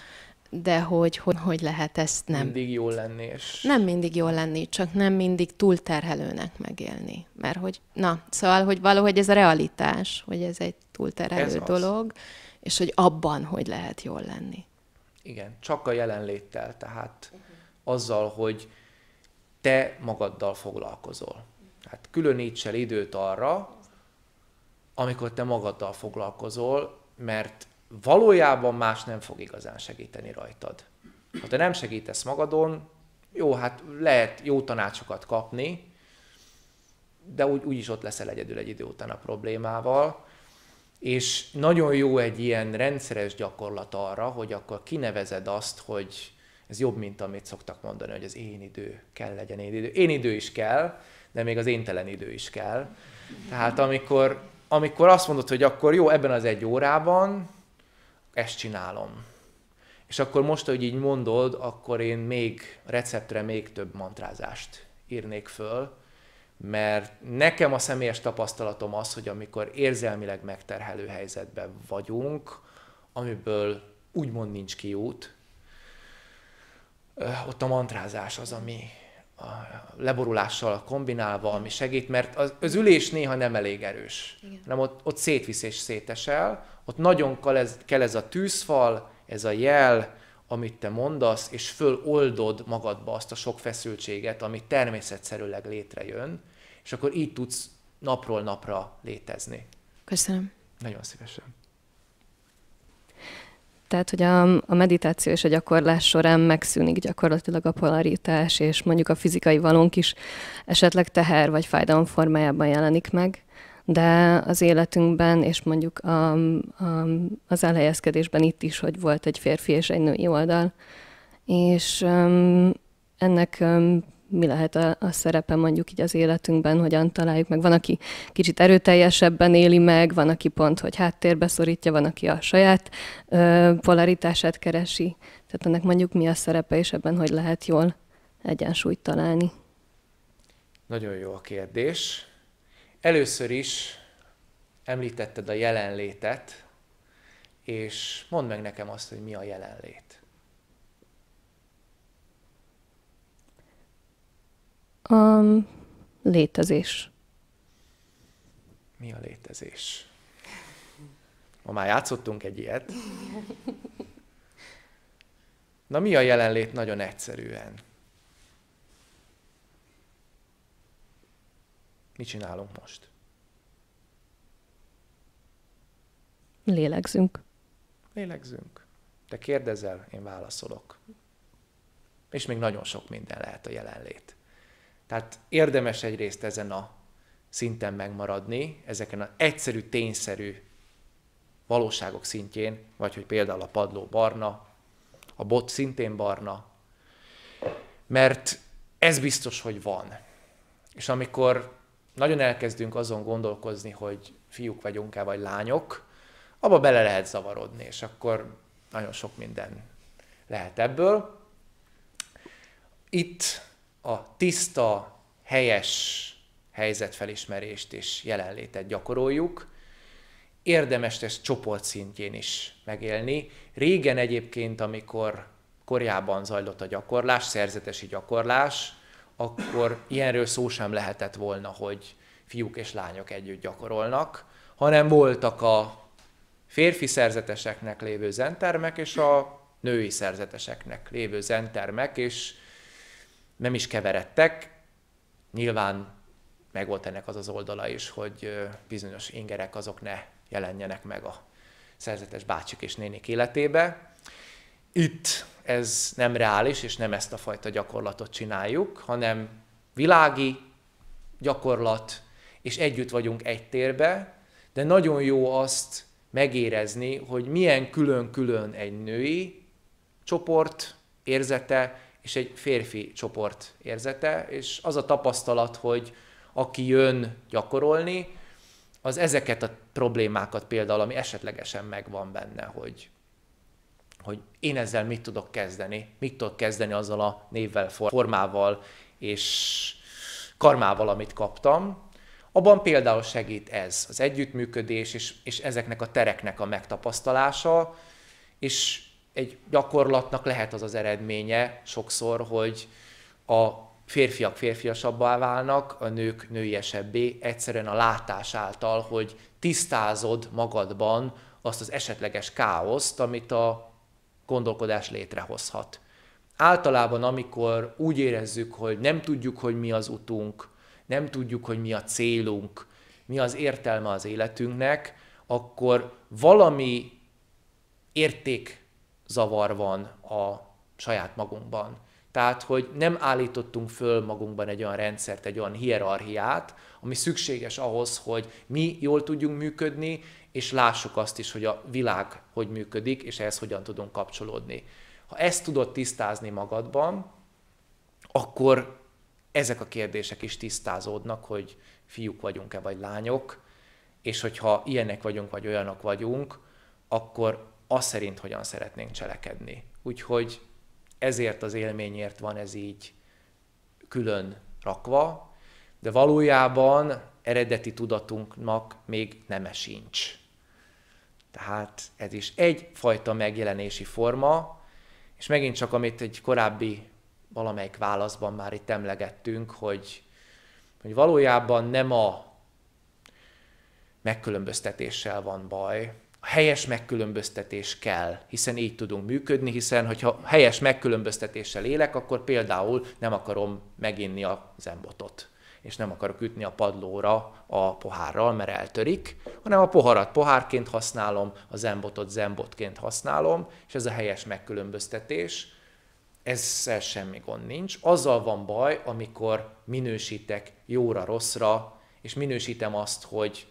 de hogy, hogy hogy lehet ezt nem... Mindig jól lenni, és... Nem mindig jól lenni, csak nem mindig túl terhelőnek megélni. Mert hogy, na, szóval, hogy valahogy ez a realitás, hogy ez egy túlterhelő ez dolog, az. és hogy abban hogy lehet jól lenni. Igen, csak a jelenléttel, tehát uh-huh. azzal, hogy te magaddal foglalkozol. Tehát különíts el időt arra, amikor te magaddal foglalkozol, mert valójában más nem fog igazán segíteni rajtad. Ha te nem segítesz magadon, jó, hát lehet jó tanácsokat kapni, de úgy, úgy is ott leszel egyedül egy idő után a problémával, és nagyon jó egy ilyen rendszeres gyakorlat arra, hogy akkor kinevezed azt, hogy ez jobb, mint amit szoktak mondani, hogy az én idő kell legyen én idő. Én idő is kell, de még az éntelen idő is kell. Tehát amikor, amikor azt mondod, hogy akkor jó, ebben az egy órában ezt csinálom. És akkor most, hogy így mondod, akkor én még receptre még több mantrázást írnék föl, mert nekem a személyes tapasztalatom az, hogy amikor érzelmileg megterhelő helyzetben vagyunk, amiből úgymond nincs kiút, ott a mantrázás az, ami, leborulással kombinálva, ami segít, mert az, az ülés néha nem elég erős, Igen. hanem ott, ott szétvisz és szétesel, ott nagyon kell ez, kell ez a tűzfal, ez a jel, amit te mondasz, és föloldod magadba azt a sok feszültséget, ami természetszerűleg létrejön, és akkor így tudsz napról napra létezni. Köszönöm. Nagyon szívesen. Tehát, hogy a, a meditáció és a gyakorlás során megszűnik gyakorlatilag a polaritás, és mondjuk a fizikai valónk is esetleg teher vagy fájdalom formájában jelenik meg, de az életünkben, és mondjuk a, a, az elhelyezkedésben itt is, hogy volt egy férfi és egy női oldal, és um, ennek um, mi lehet a, a szerepe mondjuk így az életünkben, hogyan találjuk meg. Van, aki kicsit erőteljesebben éli meg, van, aki pont, hogy háttérbe szorítja, van, aki a saját ö, polaritását keresi. Tehát ennek mondjuk mi a szerepe, és ebben hogy lehet jól egyensúlyt találni. Nagyon jó a kérdés. Először is említetted a jelenlétet, és mondd meg nekem azt, hogy mi a jelenlét. A létezés. Mi a létezés? Ma már játszottunk egy ilyet. Na mi a jelenlét nagyon egyszerűen? Mit csinálunk most? Lélegzünk. Lélegzünk. Te kérdezel, én válaszolok. És még nagyon sok minden lehet a jelenlét. Tehát érdemes egyrészt ezen a szinten megmaradni, ezeken az egyszerű, tényszerű valóságok szintjén, vagy hogy például a padló barna, a bot szintén barna, mert ez biztos, hogy van. És amikor nagyon elkezdünk azon gondolkozni, hogy fiúk vagyunk-e, vagy lányok, abba bele lehet zavarodni, és akkor nagyon sok minden lehet ebből. Itt a tiszta, helyes helyzetfelismerést és jelenlétet gyakoroljuk. Érdemes ezt szintjén is megélni. Régen egyébként, amikor korjában zajlott a gyakorlás, szerzetesi gyakorlás, akkor ilyenről szó sem lehetett volna, hogy fiúk és lányok együtt gyakorolnak, hanem voltak a férfi szerzeteseknek lévő zentermek és a női szerzeteseknek lévő zentermek, és nem is keveredtek. Nyilván meg volt ennek az az oldala is, hogy bizonyos ingerek azok ne jelenjenek meg a szerzetes bácsik és nénik életébe. Itt ez nem reális, és nem ezt a fajta gyakorlatot csináljuk, hanem világi gyakorlat, és együtt vagyunk egy térbe, de nagyon jó azt megérezni, hogy milyen külön-külön egy női csoport érzete, és egy férfi csoport érzete, és az a tapasztalat, hogy aki jön gyakorolni, az ezeket a problémákat például, ami esetlegesen megvan benne, hogy, hogy én ezzel mit tudok kezdeni, mit tudok kezdeni azzal a névvel, formával és karmával, amit kaptam, abban például segít ez, az együttműködés és, és ezeknek a tereknek a megtapasztalása, és egy gyakorlatnak lehet az az eredménye sokszor, hogy a férfiak férfiasabbá válnak, a nők nőiesebbé, egyszerűen a látás által, hogy tisztázod magadban azt az esetleges káoszt, amit a gondolkodás létrehozhat. Általában, amikor úgy érezzük, hogy nem tudjuk, hogy mi az utunk, nem tudjuk, hogy mi a célunk, mi az értelme az életünknek, akkor valami érték zavar van a saját magunkban. Tehát, hogy nem állítottunk föl magunkban egy olyan rendszert, egy olyan hierarchiát, ami szükséges ahhoz, hogy mi jól tudjunk működni, és lássuk azt is, hogy a világ hogy működik, és ehhez hogyan tudunk kapcsolódni. Ha ezt tudod tisztázni magadban, akkor ezek a kérdések is tisztázódnak, hogy fiúk vagyunk-e, vagy lányok, és hogyha ilyenek vagyunk, vagy olyanok vagyunk, akkor az szerint hogyan szeretnénk cselekedni. Úgyhogy ezért az élményért van ez így külön rakva, de valójában eredeti tudatunknak még neme sincs. Tehát ez is egyfajta megjelenési forma, és megint csak, amit egy korábbi valamelyik válaszban már itt emlegettünk, hogy, hogy valójában nem a megkülönböztetéssel van baj, helyes megkülönböztetés kell, hiszen így tudunk működni, hiszen hogyha helyes megkülönböztetéssel élek, akkor például nem akarom meginni a zembotot, és nem akarok ütni a padlóra a pohárral, mert eltörik, hanem a poharat pohárként használom, a zembotot zembotként használom, és ez a helyes megkülönböztetés, ezzel semmi gond nincs. Azzal van baj, amikor minősítek jóra, rosszra, és minősítem azt, hogy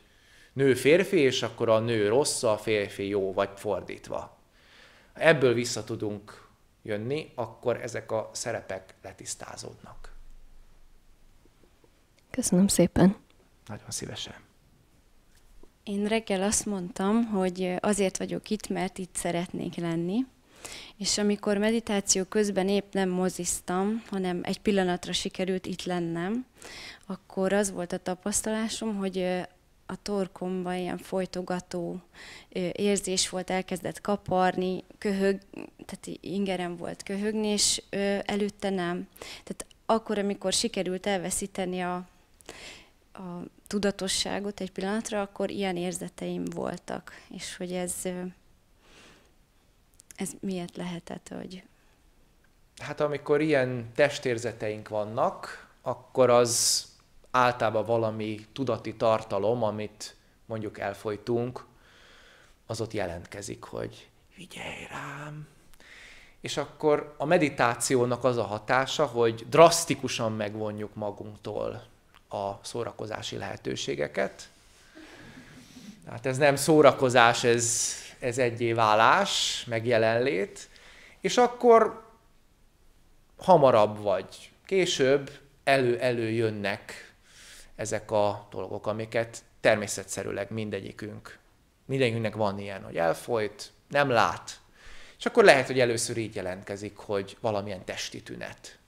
nő férfi, és akkor a nő rossz, a férfi jó, vagy fordítva. Ha ebből vissza tudunk jönni, akkor ezek a szerepek letisztázódnak. Köszönöm szépen. Nagyon szívesen. Én reggel azt mondtam, hogy azért vagyok itt, mert itt szeretnék lenni, és amikor meditáció közben épp nem moziztam, hanem egy pillanatra sikerült itt lennem, akkor az volt a tapasztalásom, hogy a torkomban ilyen folytogató érzés volt, elkezdett kaparni, köhög, tehát ingerem volt köhögni, és előtte nem. Tehát akkor, amikor sikerült elveszíteni a, a tudatosságot egy pillanatra, akkor ilyen érzeteim voltak, és hogy ez, ez miért lehetett, hogy... Hát amikor ilyen testérzeteink vannak, akkor az általában valami tudati tartalom, amit mondjuk elfolytunk, az ott jelentkezik, hogy vigyelj rám. És akkor a meditációnak az a hatása, hogy drasztikusan megvonjuk magunktól a szórakozási lehetőségeket. Tehát ez nem szórakozás, ez, ez válás, meg jelenlét. És akkor hamarabb vagy később elő-elő jönnek ezek a dolgok, amiket természetszerűleg mindegyikünk, mindegyikünknek van ilyen, hogy elfolyt, nem lát. És akkor lehet, hogy először így jelentkezik, hogy valamilyen testi tünet.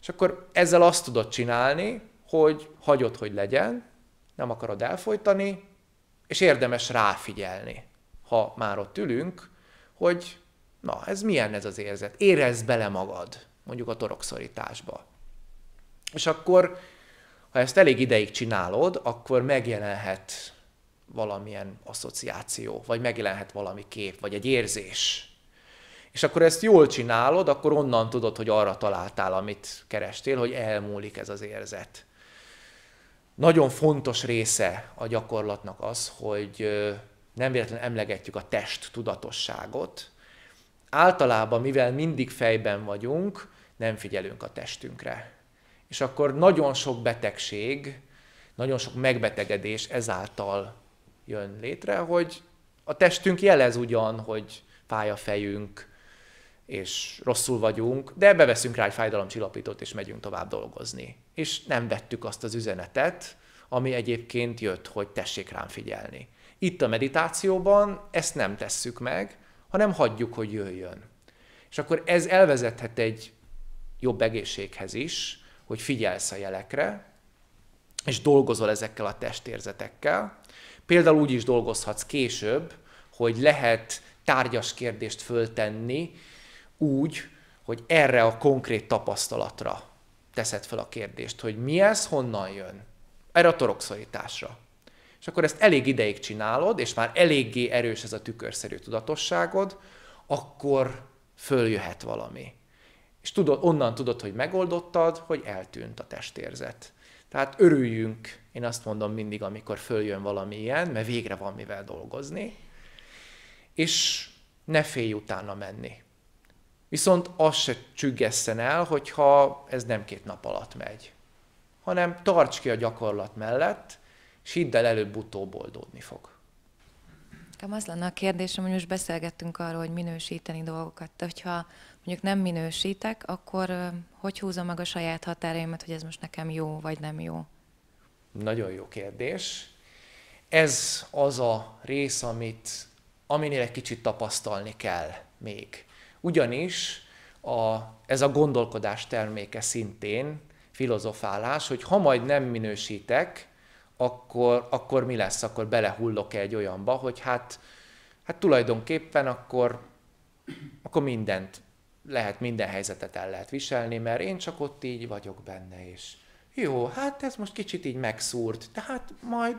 És akkor ezzel azt tudod csinálni, hogy hagyod, hogy legyen, nem akarod elfolytani, és érdemes ráfigyelni, ha már ott ülünk, hogy na, ez milyen ez az érzet. Érezd bele magad, mondjuk a torokszorításba. És akkor ha ezt elég ideig csinálod, akkor megjelenhet valamilyen asszociáció, vagy megjelenhet valami kép, vagy egy érzés. És akkor ezt jól csinálod, akkor onnan tudod, hogy arra találtál, amit kerestél, hogy elmúlik ez az érzet. Nagyon fontos része a gyakorlatnak az, hogy nem véletlenül emlegetjük a test tudatosságot. Általában, mivel mindig fejben vagyunk, nem figyelünk a testünkre és akkor nagyon sok betegség, nagyon sok megbetegedés ezáltal jön létre, hogy a testünk jelez ugyan, hogy fáj a fejünk, és rosszul vagyunk, de beveszünk rá egy fájdalomcsillapítót, és megyünk tovább dolgozni. És nem vettük azt az üzenetet, ami egyébként jött, hogy tessék rám figyelni. Itt a meditációban ezt nem tesszük meg, hanem hagyjuk, hogy jöjjön. És akkor ez elvezethet egy jobb egészséghez is, hogy figyelsz a jelekre, és dolgozol ezekkel a testérzetekkel. Például úgy is dolgozhatsz később, hogy lehet tárgyas kérdést föltenni úgy, hogy erre a konkrét tapasztalatra teszed fel a kérdést, hogy mi ez, honnan jön. Erre a torokszorításra. És akkor ezt elég ideig csinálod, és már eléggé erős ez a tükörszerű tudatosságod, akkor följöhet valami. És tudod, onnan tudod, hogy megoldottad, hogy eltűnt a testérzet. Tehát örüljünk, én azt mondom mindig, amikor följön valami ilyen, mert végre van mivel dolgozni, és ne félj utána menni. Viszont az se csüggesszen el, hogyha ez nem két nap alatt megy, hanem tarts ki a gyakorlat mellett, és hidd el, előbb-utóbb oldódni fog. Nekem az lenne a kérdésem, hogy most beszélgettünk arról, hogy minősíteni dolgokat. De hogyha mondjuk nem minősítek, akkor hogy húzom meg a saját határaimat, hogy ez most nekem jó vagy nem jó? Nagyon jó kérdés. Ez az a rész, amit, aminél egy kicsit tapasztalni kell még. Ugyanis a, ez a gondolkodás terméke szintén filozofálás, hogy ha majd nem minősítek, akkor, akkor mi lesz, akkor belehullok egy olyanba, hogy hát, hát tulajdonképpen akkor, akkor mindent lehet minden helyzetet el lehet viselni, mert én csak ott így vagyok benne, és jó, hát ez most kicsit így megszúrt, tehát majd,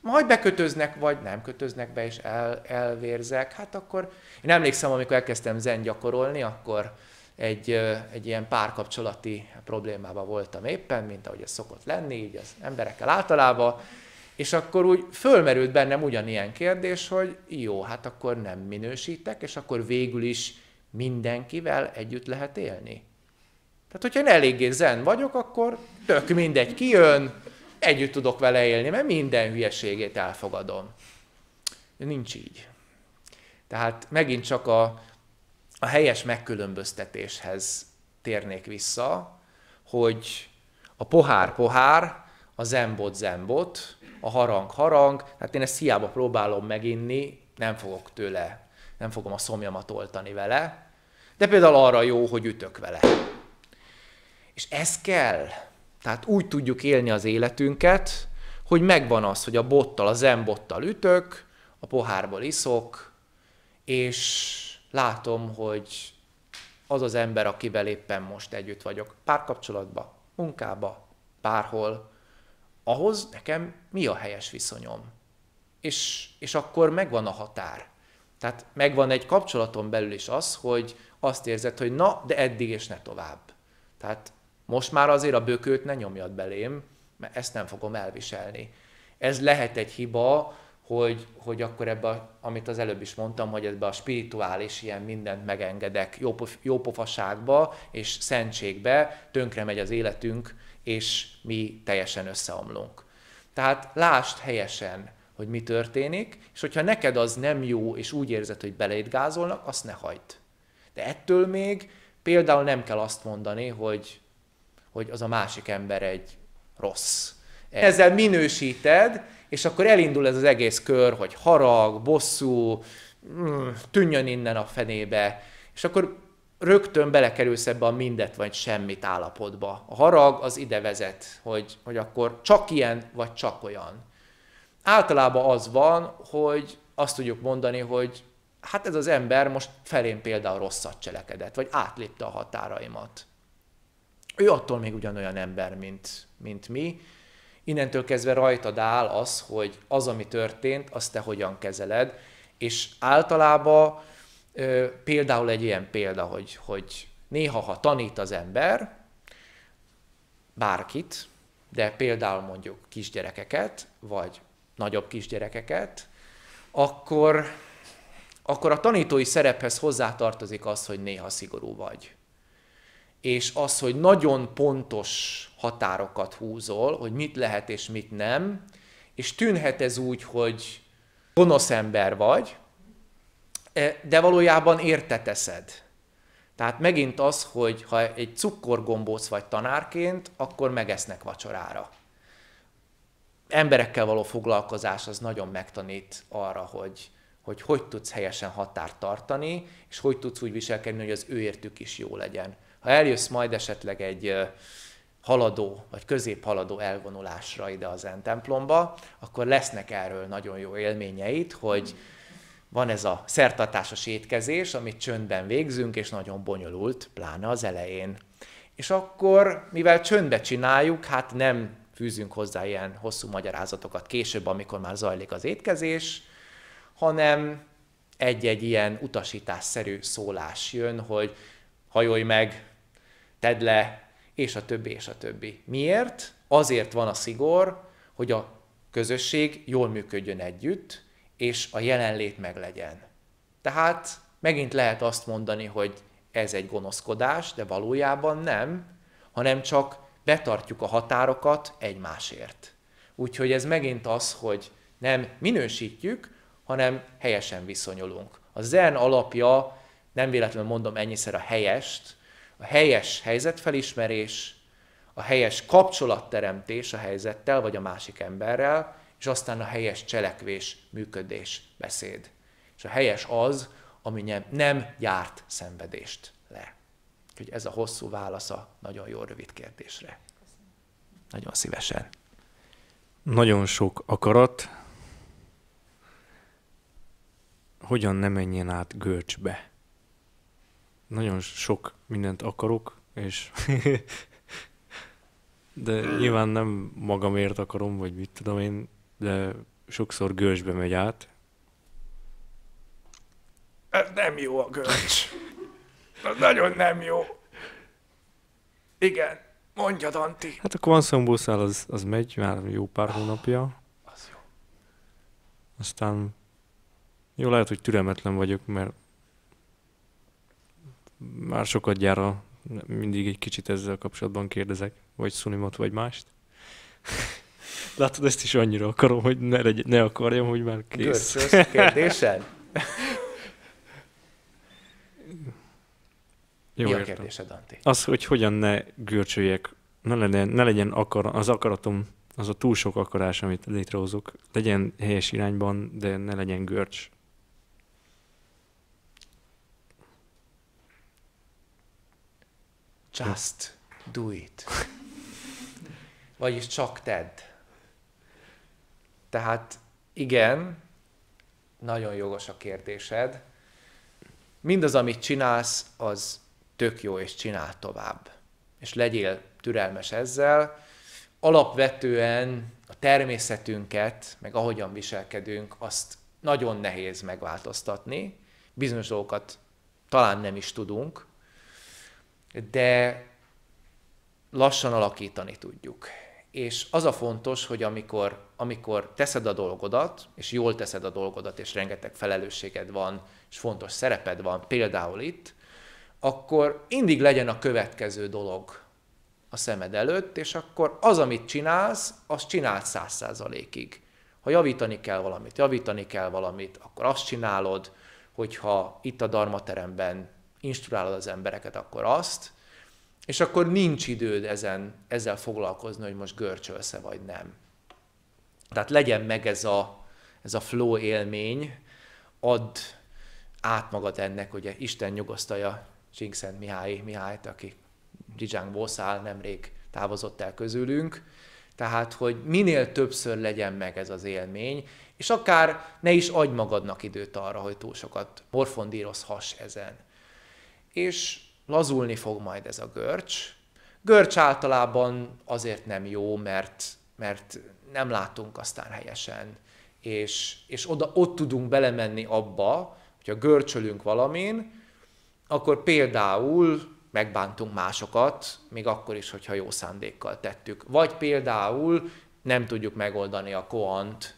majd bekötöznek, vagy nem kötöznek be, és el, elvérzek. Hát akkor, én emlékszem, amikor elkezdtem zen gyakorolni, akkor egy, egy ilyen párkapcsolati problémában voltam éppen, mint ahogy ez szokott lenni, így az emberekkel általában, és akkor úgy fölmerült bennem ugyanilyen kérdés, hogy jó, hát akkor nem minősítek, és akkor végül is mindenkivel együtt lehet élni. Tehát, hogyha én eléggé zen vagyok, akkor tök mindegy, kijön, együtt tudok vele élni, mert minden hülyeségét elfogadom. Nincs így. Tehát megint csak a, a helyes megkülönböztetéshez térnék vissza, hogy a pohár pohár, a zembot zembot, a harang harang, hát én ezt hiába próbálom meginni, nem fogok tőle, nem fogom a szomjamat oltani vele, de például arra jó, hogy ütök vele. És ez kell. Tehát úgy tudjuk élni az életünket, hogy megvan az, hogy a bottal, a zembottal ütök, a pohárból iszok, és látom, hogy az az ember, akivel éppen most együtt vagyok, párkapcsolatba, munkába, bárhol, ahhoz nekem mi a helyes viszonyom. És, és akkor megvan a határ. Tehát megvan egy kapcsolaton belül is az, hogy azt érzed, hogy na, de eddig és ne tovább. Tehát most már azért a bökőt ne nyomjad belém, mert ezt nem fogom elviselni. Ez lehet egy hiba, hogy, hogy akkor ebbe, amit az előbb is mondtam, hogy ebbe a spirituális ilyen mindent megengedek jópof, jópofaságba és szentségbe, tönkre megy az életünk, és mi teljesen összeomlunk. Tehát lásd helyesen, hogy mi történik, és hogyha neked az nem jó, és úgy érzed, hogy beleid gázolnak, azt ne hagyd. De ettől még például nem kell azt mondani, hogy, hogy az a másik ember egy rossz. Ezzel minősíted, és akkor elindul ez az egész kör, hogy harag, bosszú, mm, tűnjön innen a fenébe, és akkor rögtön belekerülsz ebbe a mindet vagy semmit állapotba. A harag az ide vezet, hogy, hogy akkor csak ilyen vagy csak olyan. Általában az van, hogy azt tudjuk mondani, hogy hát ez az ember most felén például rosszat cselekedett, vagy átlépte a határaimat. Ő attól még ugyanolyan ember, mint, mint mi. Innentől kezdve rajtad áll az, hogy az, ami történt, azt te hogyan kezeled, és általában például egy ilyen példa, hogy, hogy néha, ha tanít az ember bárkit, de például mondjuk kisgyerekeket, vagy nagyobb kisgyerekeket, akkor akkor a tanítói szerephez hozzátartozik az, hogy néha szigorú vagy. És az, hogy nagyon pontos határokat húzol, hogy mit lehet és mit nem, és tűnhet ez úgy, hogy gonosz ember vagy, e, de valójában érteteszed. Tehát megint az, hogy ha egy cukorgombóc vagy tanárként, akkor megesznek vacsorára. Emberekkel való foglalkozás az nagyon megtanít arra, hogy hogy hogy tudsz helyesen határt tartani, és hogy tudsz úgy viselkedni, hogy az ő értük is jó legyen. Ha eljössz majd esetleg egy haladó, vagy középhaladó elvonulásra ide az templomba, akkor lesznek erről nagyon jó élményeit, hogy van ez a szertartásos étkezés, amit csöndben végzünk, és nagyon bonyolult, pláne az elején. És akkor, mivel csöndbe csináljuk, hát nem fűzünk hozzá ilyen hosszú magyarázatokat később, amikor már zajlik az étkezés, hanem egy-egy ilyen utasításszerű szólás jön, hogy hajolj meg, tedd le, és a többi, és a többi. Miért? Azért van a szigor, hogy a közösség jól működjön együtt, és a jelenlét meglegyen. Tehát megint lehet azt mondani, hogy ez egy gonoszkodás, de valójában nem, hanem csak betartjuk a határokat egymásért. Úgyhogy ez megint az, hogy nem minősítjük, hanem helyesen viszonyulunk. A zen alapja, nem véletlenül mondom ennyiszer a helyest, a helyes helyzetfelismerés, a helyes kapcsolatteremtés a helyzettel vagy a másik emberrel, és aztán a helyes cselekvés, működés, beszéd. És a helyes az, ami nem gyárt szenvedést le. Úgyhogy ez a hosszú válasz a nagyon jó rövid kérdésre. Nagyon szívesen. Nagyon sok akarat, hogyan ne menjen át görcsbe. Nagyon sok mindent akarok, és <laughs> de nyilván nem magamért akarom, vagy mit tudom én, de sokszor görcsbe megy át. Ez nem jó a görcs. Ez nagyon nem jó. Igen, mondja Danti. Hát a kvanszombuszál az, az megy már jó pár hónapja. Az jó. Aztán jó, lehet, hogy türelmetlen vagyok, mert már sokat gyára mindig egy kicsit ezzel kapcsolatban kérdezek, vagy szunimat, vagy mást. <laughs> Látod, ezt is annyira akarom, hogy ne, legy- ne akarjam, hogy már kész. Görcsös kérdésed? <laughs> Jó, Mi a kérdésed, Antti? Az, hogy hogyan ne görcsöljek, ne legyen, ne legyen akar, az akaratom, az a túl sok akarás, amit létrehozok, legyen helyes irányban, de ne legyen görcs. Just do it. <laughs> Vagyis csak tedd. Tehát igen, nagyon jogos a kérdésed. Mindaz, amit csinálsz, az tök jó, és csinál tovább. És legyél türelmes ezzel. Alapvetően a természetünket, meg ahogyan viselkedünk, azt nagyon nehéz megváltoztatni. Bizonyos dolgokat talán nem is tudunk, de lassan alakítani tudjuk. És az a fontos, hogy amikor, amikor teszed a dolgodat, és jól teszed a dolgodat, és rengeteg felelősséged van, és fontos szereped van, például itt, akkor mindig legyen a következő dolog a szemed előtt, és akkor az, amit csinálsz, azt csináld száz százalékig. Ha javítani kell valamit, javítani kell valamit, akkor azt csinálod, hogyha itt a darmateremben instruálod az embereket akkor azt, és akkor nincs időd ezen, ezzel foglalkozni, hogy most görcsölsz vagy nem. Tehát legyen meg ez a, ez a flow élmény, add át magad ennek, ugye Isten nyugosztalja Csinkszent Mihály Mihályt, aki Dzsizsánk Bószál nemrég távozott el közülünk, tehát, hogy minél többször legyen meg ez az élmény, és akár ne is adj magadnak időt arra, hogy túl sokat morfondírozhass ezen és lazulni fog majd ez a görcs. Görcs általában azért nem jó, mert, mert nem látunk aztán helyesen, és, és oda, ott tudunk belemenni abba, hogyha görcsölünk valamin, akkor például megbántunk másokat, még akkor is, hogyha jó szándékkal tettük. Vagy például nem tudjuk megoldani a koant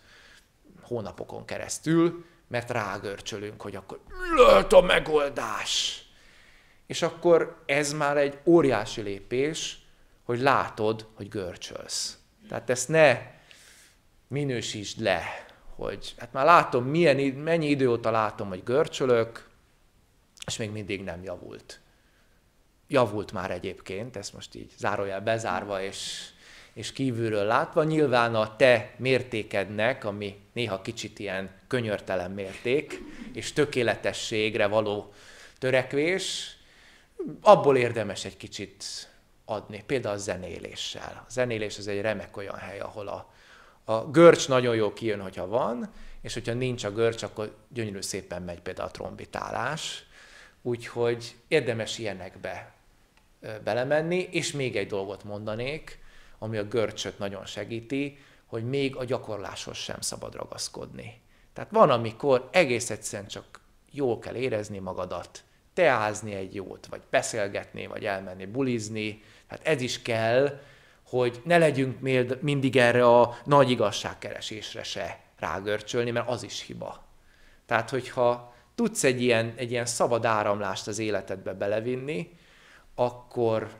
hónapokon keresztül, mert rágörcsölünk, hogy akkor lőtt a megoldás és akkor ez már egy óriási lépés, hogy látod, hogy görcsölsz. Tehát ezt ne minősítsd le, hogy hát már látom, milyen, mennyi idő óta látom, hogy görcsölök, és még mindig nem javult. Javult már egyébként, ezt most így zárójel bezárva, és, és kívülről látva. Nyilván a te mértékednek, ami néha kicsit ilyen könyörtelen mérték, és tökéletességre való törekvés, abból érdemes egy kicsit adni, például a zenéléssel. A zenélés az egy remek olyan hely, ahol a, a görcs nagyon jó kijön, hogyha van, és hogyha nincs a görcs, akkor gyönyörű szépen megy például a trombitálás. Úgyhogy érdemes ilyenekbe belemenni, és még egy dolgot mondanék, ami a görcsöt nagyon segíti, hogy még a gyakorláshoz sem szabad ragaszkodni. Tehát van, amikor egész egyszerűen csak jól kell érezni magadat, teázni egy jót, vagy beszélgetni, vagy elmenni bulizni. Hát ez is kell, hogy ne legyünk mindig erre a nagy igazságkeresésre se rágörcsölni, mert az is hiba. Tehát, hogyha tudsz egy ilyen, egy ilyen szabad áramlást az életedbe belevinni, akkor,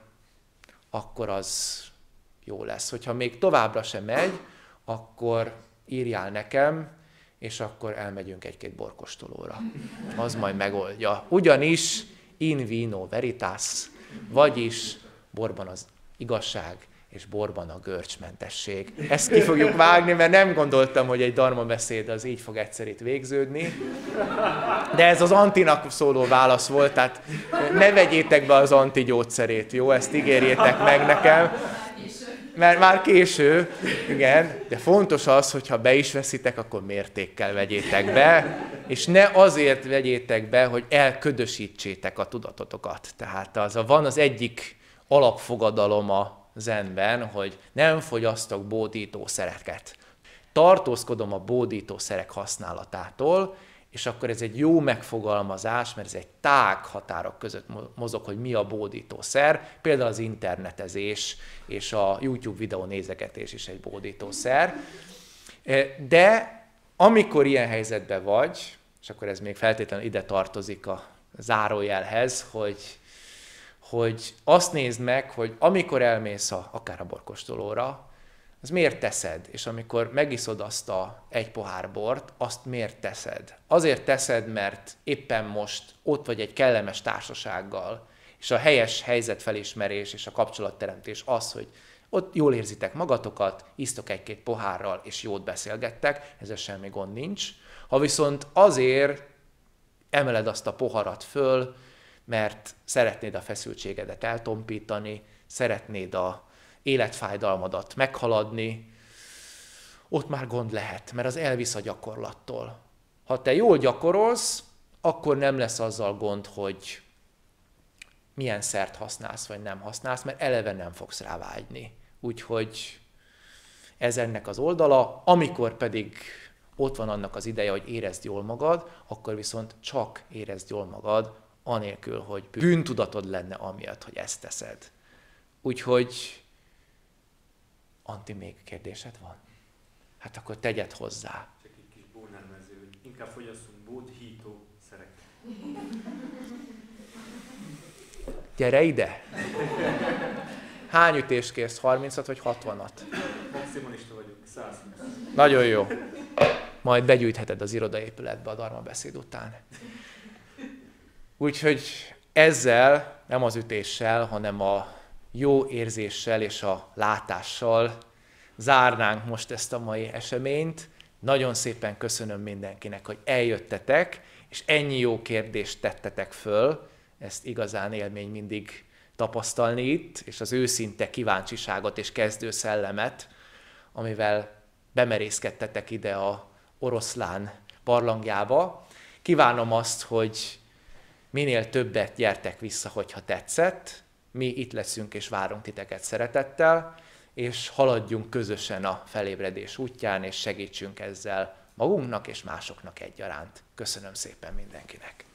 akkor az jó lesz. Hogyha még továbbra sem megy, akkor írjál nekem, és akkor elmegyünk egy-két borkostolóra. Az majd megoldja. Ugyanis in vino veritas, vagyis borban az igazság, és borban a görcsmentesség. Ezt ki fogjuk vágni, mert nem gondoltam, hogy egy darma beszéd az így fog egyszer itt végződni. De ez az antinak szóló válasz volt, tehát ne vegyétek be az antigyógyszerét, jó? Ezt ígérjétek meg nekem mert már késő, igen, de fontos az, hogy ha be is veszitek, akkor mértékkel vegyétek be, és ne azért vegyétek be, hogy elködösítsétek a tudatotokat. Tehát az a, van az egyik alapfogadalom a zenben, hogy nem fogyasztok bódítószereket. Tartózkodom a bódítószerek használatától, és akkor ez egy jó megfogalmazás, mert ez egy tág határok között mozog, hogy mi a bódítószer. Például az internetezés és a YouTube videó nézegetés is egy bódítószer. E, de amikor ilyen helyzetben vagy, és akkor ez még feltétlenül ide tartozik a zárójelhez, hogy, hogy azt nézd meg, hogy amikor elmész a, akár a borkostolóra, ez miért teszed? És amikor megiszod azt a egy pohár bort, azt miért teszed? Azért teszed, mert éppen most ott vagy egy kellemes társasággal, és a helyes helyzetfelismerés és a kapcsolatteremtés az, hogy ott jól érzitek magatokat, isztok egy-két pohárral, és jót beszélgettek, ezzel semmi gond nincs. Ha viszont azért emeled azt a poharat föl, mert szeretnéd a feszültségedet eltompítani, szeretnéd a életfájdalmadat meghaladni, ott már gond lehet, mert az elvisz a gyakorlattól. Ha te jól gyakorolsz, akkor nem lesz azzal gond, hogy milyen szert használsz, vagy nem használsz, mert eleve nem fogsz rá vágyni. Úgyhogy ez ennek az oldala, amikor pedig ott van annak az ideje, hogy érezd jól magad, akkor viszont csak érezd jól magad, anélkül, hogy bűntudatod lenne amiatt, hogy ezt teszed. Úgyhogy Anti, még kérdésed van? Hát akkor tegyed hozzá. Csak egy kis bónermező, hogy inkább fogyasszunk bót, hító, szerek. Gyere ide! Hány ütést kérsz? 30-at vagy 60-at? Maximalista vagyok, 100. Nagyon jó. Majd begyűjtheted az irodaépületbe a darma beszéd után. Úgyhogy ezzel, nem az ütéssel, hanem a jó érzéssel és a látással zárnánk most ezt a mai eseményt. Nagyon szépen köszönöm mindenkinek, hogy eljöttetek, és ennyi jó kérdést tettetek föl. Ezt igazán élmény mindig tapasztalni itt, és az őszinte kíváncsiságot és kezdő szellemet, amivel bemerészkedtetek ide a oroszlán barlangjába. Kívánom azt, hogy minél többet gyertek vissza, hogyha tetszett, mi itt leszünk és várunk titeket szeretettel, és haladjunk közösen a felébredés útján, és segítsünk ezzel magunknak és másoknak egyaránt. Köszönöm szépen mindenkinek!